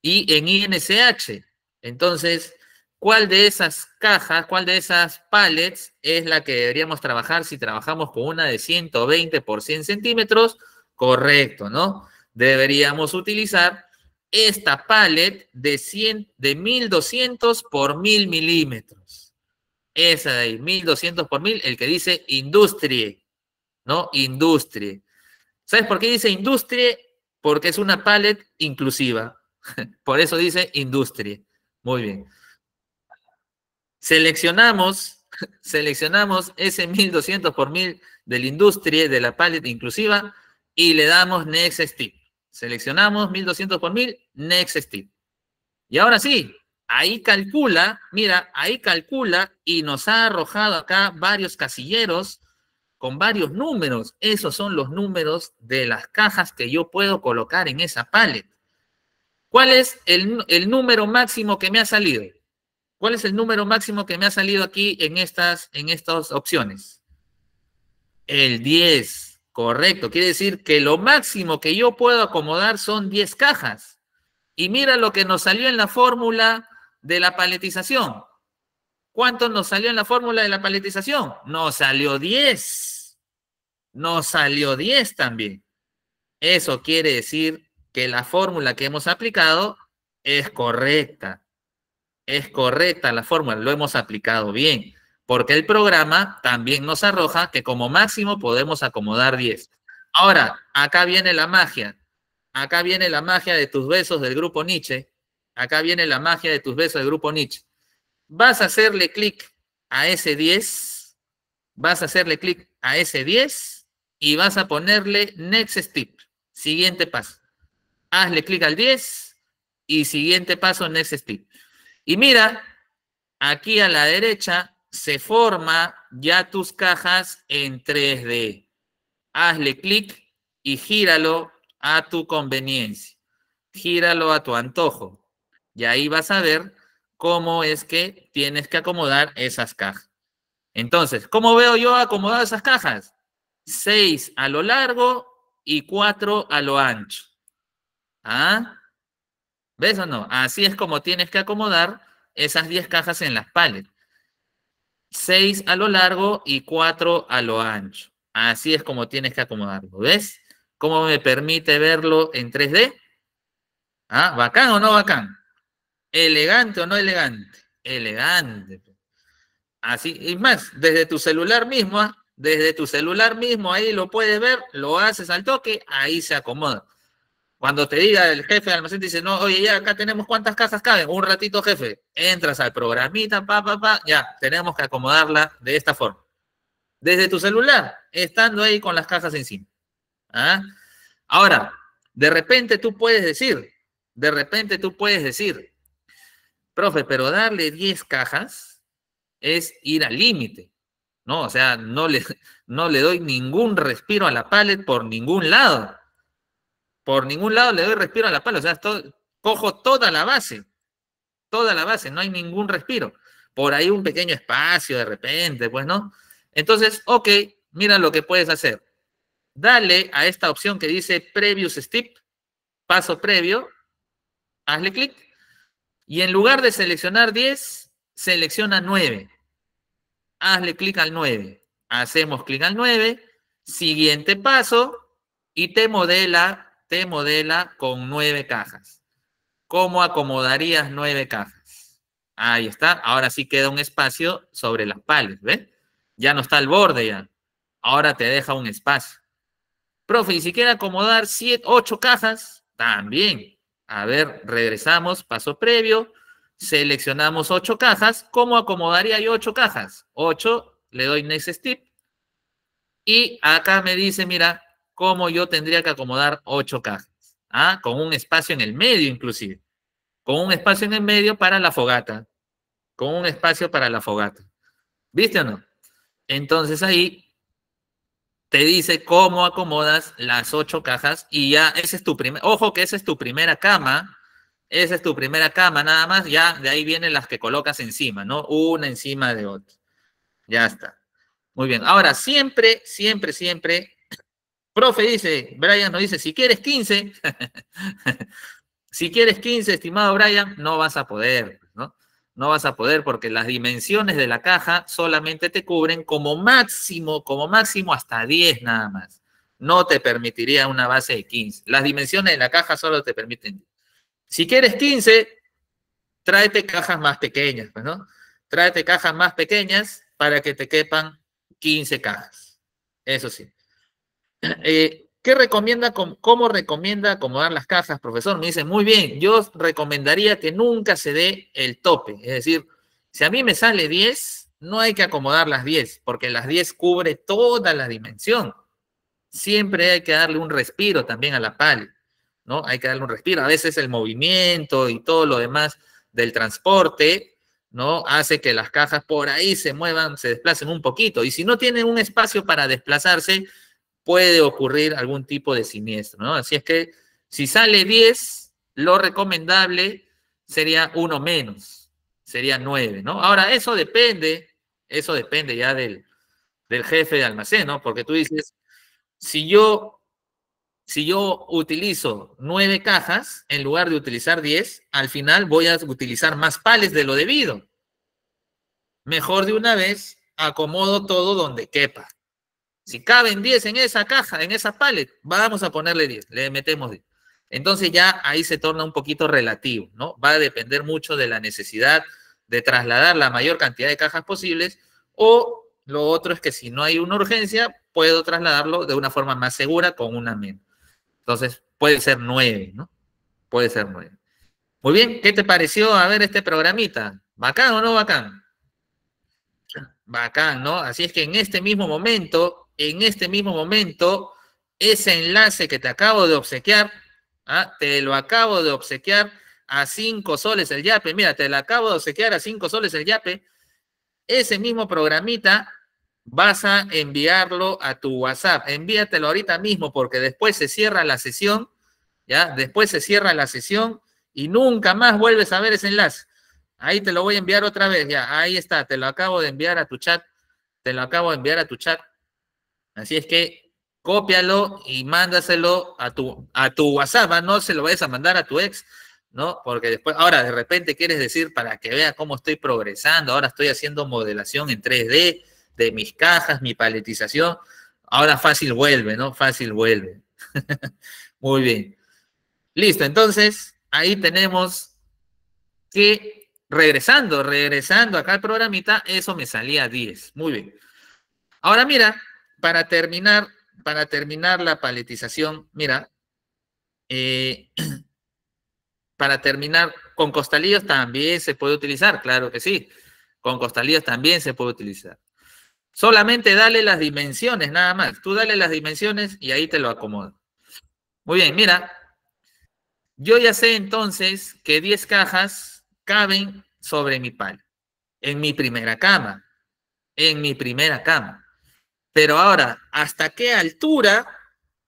y en INSH. Entonces, ¿cuál de esas cajas, cuál de esas pallets es la que deberíamos trabajar si trabajamos con una de 120 por 100 centímetros? Correcto, ¿no? Deberíamos utilizar esta palette de, 100, de 1200 por 1000 milímetros. Esa de ahí, 1200 por 1000, el que dice industrie, ¿no? Industrie. ¿Sabes por qué dice industrie? Porque es una palette inclusiva. (laughs) Por eso dice industrie. Muy bien. Seleccionamos, (laughs) seleccionamos ese 1200 por 1000 la industrie, de la palette inclusiva, y le damos next step. Seleccionamos 1200 por 1000, next step. Y ahora sí, ahí calcula, mira, ahí calcula y nos ha arrojado acá varios casilleros con varios números. Esos son los números de las cajas que yo puedo colocar en esa palette. ¿Cuál es el, el número máximo que me ha salido? ¿Cuál es el número máximo que me ha salido aquí en estas, en estas opciones? El 10. Correcto, quiere decir que lo máximo que yo puedo acomodar son 10 cajas. Y mira lo que nos salió en la fórmula de la paletización. ¿Cuánto nos salió en la fórmula de la paletización? Nos salió 10. Nos salió 10 también. Eso quiere decir que la fórmula que hemos aplicado es correcta. Es correcta la fórmula, lo hemos aplicado bien porque el programa también nos arroja que como máximo podemos acomodar 10. Ahora, acá viene la magia. Acá viene la magia de tus besos del grupo Nietzsche. Acá viene la magia de tus besos del grupo Nietzsche. Vas a hacerle clic a ese 10. Vas a hacerle clic a ese 10 y vas a ponerle next step, siguiente paso. Hazle clic al 10 y siguiente paso, next step. Y mira, aquí a la derecha se forma ya tus cajas en 3D. Hazle clic y gíralo a tu conveniencia. Gíralo a tu antojo. Y ahí vas a ver cómo es que tienes que acomodar esas cajas. Entonces, ¿cómo veo yo acomodado esas cajas? 6 a lo largo y 4 a lo ancho. ¿Ah? ¿Ves o no? Así es como tienes que acomodar esas 10 cajas en las paletas. 6 a lo largo y 4 a lo ancho. Así es como tienes que acomodarlo. ¿Ves? ¿Cómo me permite verlo en 3D? ¿Ah? ¿Bacán o no bacán? ¿Elegante o no elegante? Elegante. Pues. Así, y más, desde tu celular mismo, ¿ah? desde tu celular mismo, ahí lo puedes ver, lo haces al toque, ahí se acomoda. Cuando te diga el jefe de almacén, te dice, no, oye, ya acá tenemos cuántas casas caben. Un ratito, jefe. Entras al programita, pa, pa, pa, ya, tenemos que acomodarla de esta forma. Desde tu celular, estando ahí con las cajas encima. ¿Ah? Ahora, de repente tú puedes decir, de repente tú puedes decir, profe, pero darle 10 cajas es ir al límite. ¿no? O sea, no le, no le doy ningún respiro a la pallet por ningún lado. Por ningún lado le doy respiro a la pala, o sea, cojo toda la base, toda la base, no hay ningún respiro. Por ahí un pequeño espacio de repente, pues no. Entonces, ok, mira lo que puedes hacer. Dale a esta opción que dice Previous Step, paso previo, hazle clic y en lugar de seleccionar 10, selecciona 9. Hazle clic al 9. Hacemos clic al 9, siguiente paso y te modela te modela con nueve cajas. ¿Cómo acomodarías nueve cajas? Ahí está. Ahora sí queda un espacio sobre las pales, ¿ves? Ya no está al borde ya. Ahora te deja un espacio. Profe, y si quiere acomodar ocho cajas, también. A ver, regresamos, paso previo. Seleccionamos ocho cajas. ¿Cómo acomodaría yo ocho cajas? Ocho, le doy next step. Y acá me dice, mira, cómo yo tendría que acomodar ocho cajas, ¿ah? con un espacio en el medio inclusive, con un espacio en el medio para la fogata, con un espacio para la fogata. ¿Viste o no? Entonces ahí te dice cómo acomodas las ocho cajas y ya ese es tu primer, ojo que esa es tu primera cama, esa es tu primera cama nada más, ya de ahí vienen las que colocas encima, ¿no? Una encima de otra. Ya está. Muy bien. Ahora, siempre, siempre, siempre Profe dice, Brian nos dice, si quieres 15, (laughs) si quieres 15, estimado Brian, no vas a poder, ¿no? No vas a poder porque las dimensiones de la caja solamente te cubren como máximo, como máximo hasta 10 nada más. No te permitiría una base de 15. Las dimensiones de la caja solo te permiten. Si quieres 15, tráete cajas más pequeñas, pues, ¿no? Tráete cajas más pequeñas para que te quepan 15 cajas. Eso sí. Eh, ¿Qué recomienda, cómo, recomienda acomodar las cajas, profesor? Me dice, muy bien, yo recomendaría que nunca se dé el tope. Es decir, si a mí me sale 10, no hay que acomodar las 10, porque las 10 cubre toda la dimensión. Siempre hay que darle un respiro también a la PAL, ¿no? Hay que darle un respiro. A veces el movimiento y todo lo demás del transporte, ¿no? Hace que las cajas por ahí se muevan, se desplacen un poquito. Y si no tienen un espacio para desplazarse, puede ocurrir algún tipo de siniestro, ¿no? Así es que si sale 10, lo recomendable sería uno menos, sería 9, ¿no? Ahora, eso depende, eso depende ya del, del jefe de almacén, ¿no? Porque tú dices, si yo, si yo utilizo 9 cajas en lugar de utilizar 10, al final voy a utilizar más pales de lo debido. Mejor de una vez acomodo todo donde quepa. Si caben 10 en esa caja, en esa paleta, vamos a ponerle 10, le metemos 10. Entonces ya ahí se torna un poquito relativo, ¿no? Va a depender mucho de la necesidad de trasladar la mayor cantidad de cajas posibles o lo otro es que si no hay una urgencia, puedo trasladarlo de una forma más segura con una menos. Entonces puede ser 9, ¿no? Puede ser 9. Muy bien, ¿qué te pareció a ver este programita? ¿Bacán o no bacán? Bacán, ¿no? Así es que en este mismo momento en este mismo momento ese enlace que te acabo de obsequiar, ¿ah? te lo acabo de obsequiar a 5 soles el yape, mira, te lo acabo de obsequiar a 5 soles el yape, ese mismo programita vas a enviarlo a tu WhatsApp, envíatelo ahorita mismo porque después se cierra la sesión, ¿ya? Después se cierra la sesión y nunca más vuelves a ver ese enlace. Ahí te lo voy a enviar otra vez, ya, ahí está, te lo acabo de enviar a tu chat, te lo acabo de enviar a tu chat Así es que cópialo y mándaselo a tu, a tu WhatsApp, no se lo vayas a mandar a tu ex, ¿no? Porque después, ahora de repente quieres decir para que vea cómo estoy progresando, ahora estoy haciendo modelación en 3D de mis cajas, mi paletización, ahora fácil vuelve, ¿no? Fácil vuelve. (laughs) Muy bien. Listo, entonces ahí tenemos que regresando, regresando acá al programita, eso me salía 10. Muy bien. Ahora mira, para terminar, para terminar la paletización, mira, eh, (clears throat) para terminar, con costalillos también se puede utilizar, claro que sí, con costalillos también se puede utilizar. Solamente dale las dimensiones, nada más. Tú dale las dimensiones y ahí te lo acomodo. Muy bien, mira, yo ya sé entonces que 10 cajas caben sobre mi palo, en mi primera cama, en mi primera cama. Pero ahora, ¿hasta qué altura,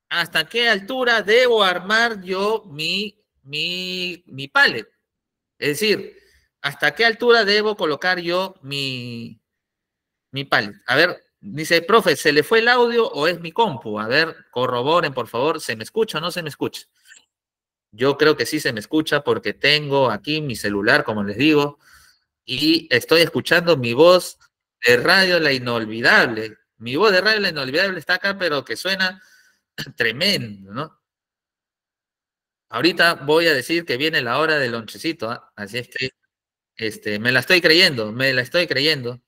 hasta qué altura debo armar yo mi, mi, mi Es decir, ¿hasta qué altura debo colocar yo mi, mi A ver, dice, profe, ¿se le fue el audio o es mi compu? A ver, corroboren, por favor, ¿se me escucha o no se me escucha? Yo creo que sí se me escucha porque tengo aquí mi celular, como les digo, y estoy escuchando mi voz de radio La Inolvidable, mi voz de radio, inolvidable, está acá, pero que suena (clears throat) tremendo, ¿no? Ahorita voy a decir que viene la hora del lonchecito, ¿ah? así es que este, me la estoy creyendo, me la estoy creyendo.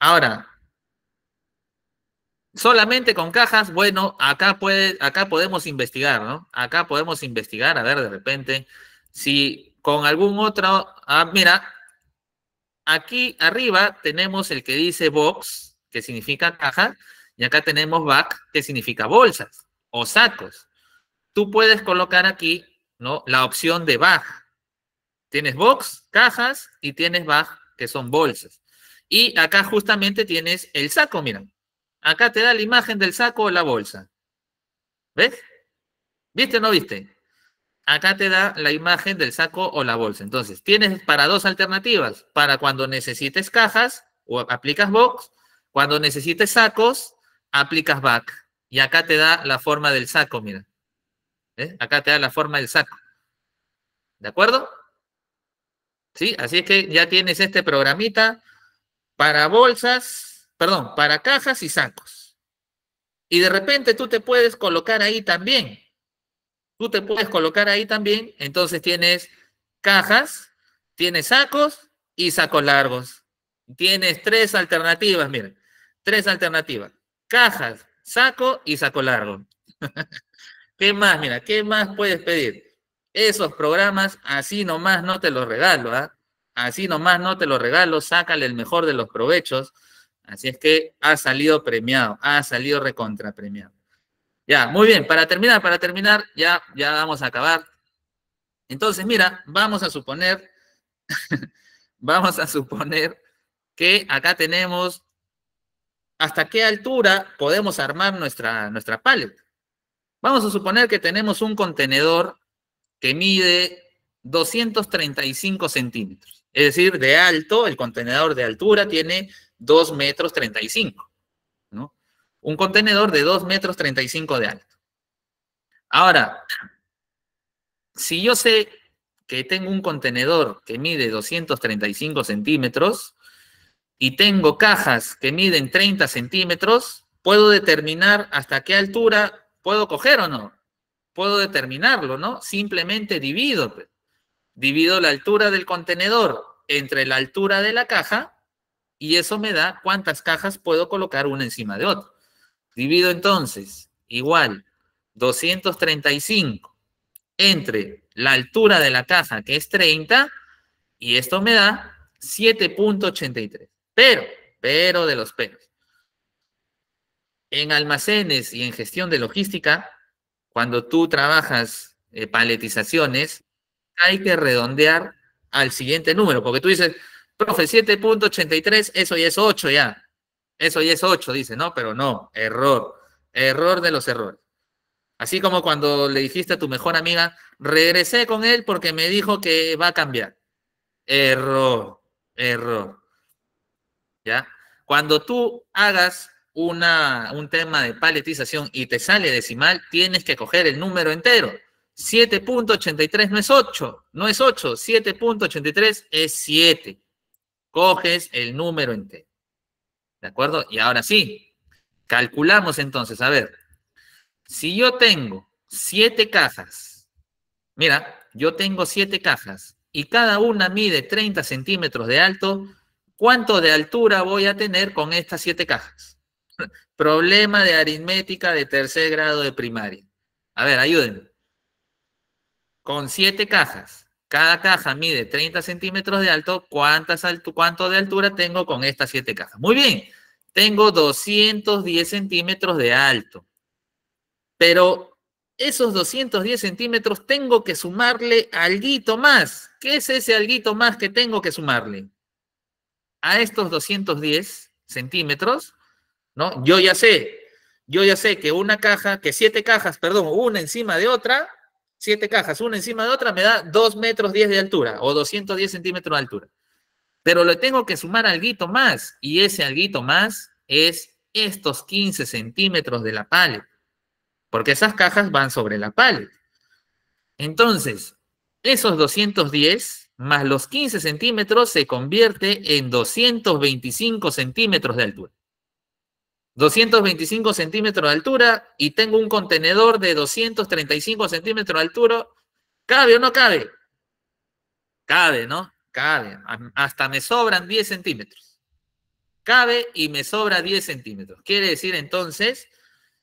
Ahora, solamente con cajas, bueno, acá, puede, acá podemos investigar, ¿no? Acá podemos investigar, a ver, de repente, si con algún otro, ah, mira, Aquí arriba tenemos el que dice box, que significa caja, y acá tenemos back, que significa bolsas o sacos. Tú puedes colocar aquí ¿no? la opción de bag. Tienes box, cajas, y tienes bag, que son bolsas. Y acá justamente tienes el saco, miren. Acá te da la imagen del saco o la bolsa. ¿Ves? ¿Viste o no viste? acá te da la imagen del saco o la bolsa. Entonces, tienes para dos alternativas, para cuando necesites cajas o aplicas box, cuando necesites sacos, aplicas back. Y acá te da la forma del saco, mira. ¿Eh? Acá te da la forma del saco. ¿De acuerdo? Sí, así es que ya tienes este programita para bolsas, perdón, para cajas y sacos. Y de repente tú te puedes colocar ahí también Tú te puedes colocar ahí también. Entonces tienes cajas, tienes sacos y sacos largos. Tienes tres alternativas, miren. Tres alternativas. Cajas, saco y saco largo. (laughs) ¿Qué más? Mira, ¿qué más puedes pedir? Esos programas así nomás no te los regalo, ¿ah? Así nomás no te los regalo, sácale el mejor de los provechos. Así es que ha salido premiado, ha salido recontrapremiado. Ya, muy bien, para terminar, para terminar, ya, ya vamos a acabar. Entonces, mira, vamos a suponer, (laughs) vamos a suponer que acá tenemos hasta qué altura podemos armar nuestra, nuestra Vamos a suponer que tenemos un contenedor que mide 235 centímetros. Es decir, de alto, el contenedor de altura tiene 2 metros 35. Un contenedor de 2 metros 35 de alto. Ahora, si yo sé que tengo un contenedor que mide 235 centímetros y tengo cajas que miden 30 centímetros, puedo determinar hasta qué altura puedo coger o no. Puedo determinarlo, ¿no? Simplemente divido. Pues. Divido la altura del contenedor entre la altura de la caja y eso me da cuántas cajas puedo colocar una encima de otra. Divido entonces igual 235 entre la altura de la caja, que es 30, y esto me da 7.83. Pero, pero de los peros. En almacenes y en gestión de logística, cuando tú trabajas eh, paletizaciones, hay que redondear al siguiente número, porque tú dices, profe, 7.83, eso ya es 8 ya. Eso ya es 8, dice, ¿no? Pero no, error, error de los errores. Así como cuando le dijiste a tu mejor amiga, regresé con él porque me dijo que va a cambiar. Error, error. ¿Ya? Cuando tú hagas una, un tema de paletización y te sale decimal, tienes que coger el número entero. 7.83 no es 8, no es 8, 7.83 es 7. Coges el número entero. ¿De acuerdo? Y ahora sí, calculamos entonces, a ver, si yo tengo siete cajas, mira, yo tengo siete cajas y cada una mide 30 centímetros de alto, ¿cuánto de altura voy a tener con estas siete cajas? (laughs) Problema de aritmética de tercer grado de primaria. A ver, ayúdenme. Con siete cajas, cada caja mide 30 centímetros de alto, ¿cuántas ¿cuánto de altura tengo con estas siete cajas? Muy bien, tengo 210 centímetros de alto, pero esos 210 centímetros tengo que sumarle alguito más. ¿Qué es ese alguito más que tengo que sumarle? A estos 210 centímetros, ¿no? Yo ya sé, yo ya sé que una caja, que siete cajas, perdón, una encima de otra, siete cajas, una encima de otra, me da 2 metros 10 de altura o 210 centímetros de altura. Pero le tengo que sumar algo más y ese alguito más es estos 15 centímetros de la paleta, porque esas cajas van sobre la paleta. Entonces, esos 210 más los 15 centímetros se convierte en 225 centímetros de altura. 225 centímetros de altura y tengo un contenedor de 235 centímetros de altura, ¿cabe o no cabe? Cabe, ¿no? Cabe. Hasta me sobran 10 centímetros. Cabe y me sobra 10 centímetros. Quiere decir entonces,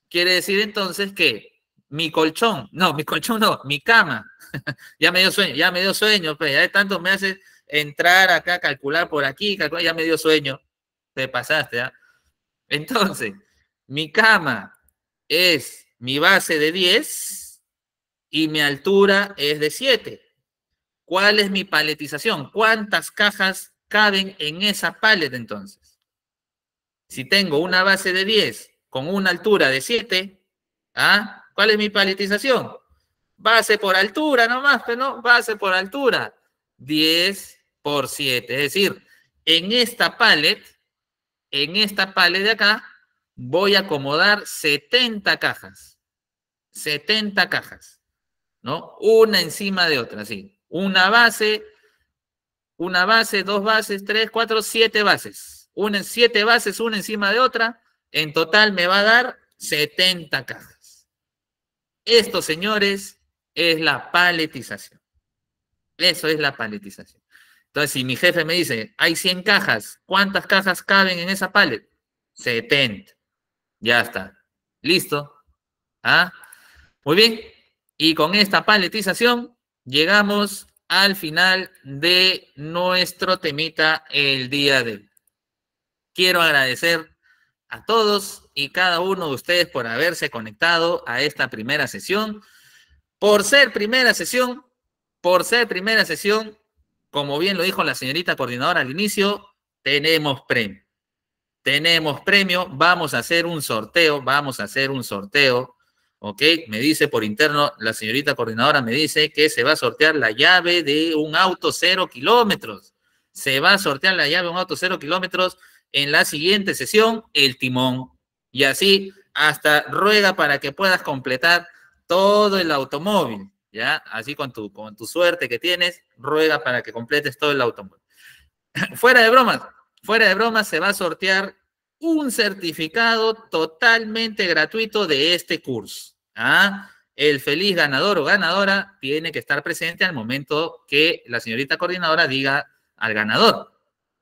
quiere decir entonces que mi colchón, no, mi colchón no, mi cama, (laughs) ya me dio sueño, ya me dio sueño, pero pues, ya de tanto me hace entrar acá, calcular por aquí, ya me dio sueño, te pasaste, ¿ah? Entonces, mi cama es mi base de 10 y mi altura es de 7. ¿Cuál es mi paletización? ¿Cuántas cajas caben en esa palet entonces? Si tengo una base de 10 con una altura de 7, ¿ah? ¿cuál es mi paletización? Base por altura nomás, pero no, base por altura. 10 por 7. Es decir, en esta palet en esta palet de acá voy a acomodar 70 cajas. 70 cajas, ¿no? Una encima de otra, así. Una base, una base, dos bases, tres, cuatro, siete bases. Una, siete bases, una encima de otra. En total me va a dar 70 cajas. Esto, señores, es la paletización. Eso es la paletización. Entonces, si mi jefe me dice, hay 100 cajas, ¿cuántas cajas caben en esa paleta? 70. Ya está. Listo. ¿Ah? Muy bien. Y con esta paletización llegamos al final de nuestro temita el día de hoy. Quiero agradecer a todos y cada uno de ustedes por haberse conectado a esta primera sesión. Por ser primera sesión, por ser primera sesión, como bien lo dijo la señorita coordinadora al inicio, tenemos premio. Tenemos premio, vamos a hacer un sorteo, vamos a hacer un sorteo. ¿ok? Me dice por interno, la señorita coordinadora me dice que se va a sortear la llave de un auto cero kilómetros. Se va a sortear la llave de un auto cero kilómetros en la siguiente sesión, el timón. Y así hasta ruega para que puedas completar todo el automóvil. ¿ya? Así con tu, con tu suerte que tienes, ruega para que completes todo el automóvil. (laughs) fuera de bromas, fuera de bromas, se va a sortear un certificado totalmente gratuito de este curso. ¿ah? El feliz ganador o ganadora tiene que estar presente al momento que la señorita coordinadora diga al ganador.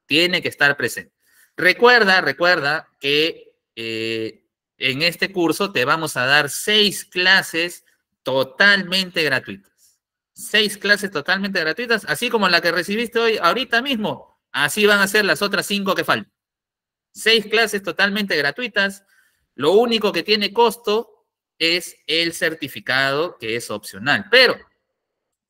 Tiene que estar presente. Recuerda, recuerda que eh, en este curso te vamos a dar seis clases totalmente gratuitas. Seis clases totalmente gratuitas, así como la que recibiste hoy, ahorita mismo. Así van a ser las otras cinco que faltan. Seis clases totalmente gratuitas. Lo único que tiene costo es el certificado que es opcional. Pero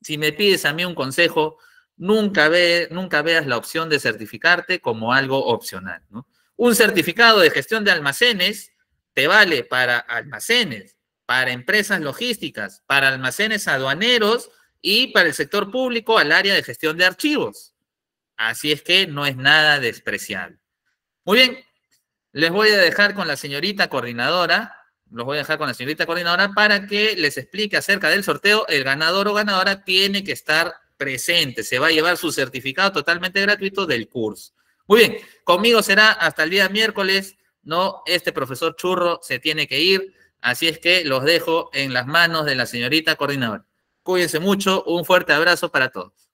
si me pides a mí un consejo, nunca, ve, nunca veas la opción de certificarte como algo opcional. Un certificado de gestión de almacenes te vale para almacenes, para empresas logísticas, para almacenes aduaneros y para el sector público al área de gestión de archivos. Así es que no es nada despreciable. Muy bien, les voy a dejar con la señorita coordinadora, los voy a dejar con la señorita coordinadora para que les explique acerca del sorteo. El ganador o ganadora tiene que estar presente, se va a llevar su certificado totalmente gratuito del curso. Muy bien, conmigo será hasta el día miércoles, no, este profesor churro se tiene que ir. Así es que los dejo en las manos de la señorita coordinadora. Cuídense mucho, un fuerte abrazo para todos.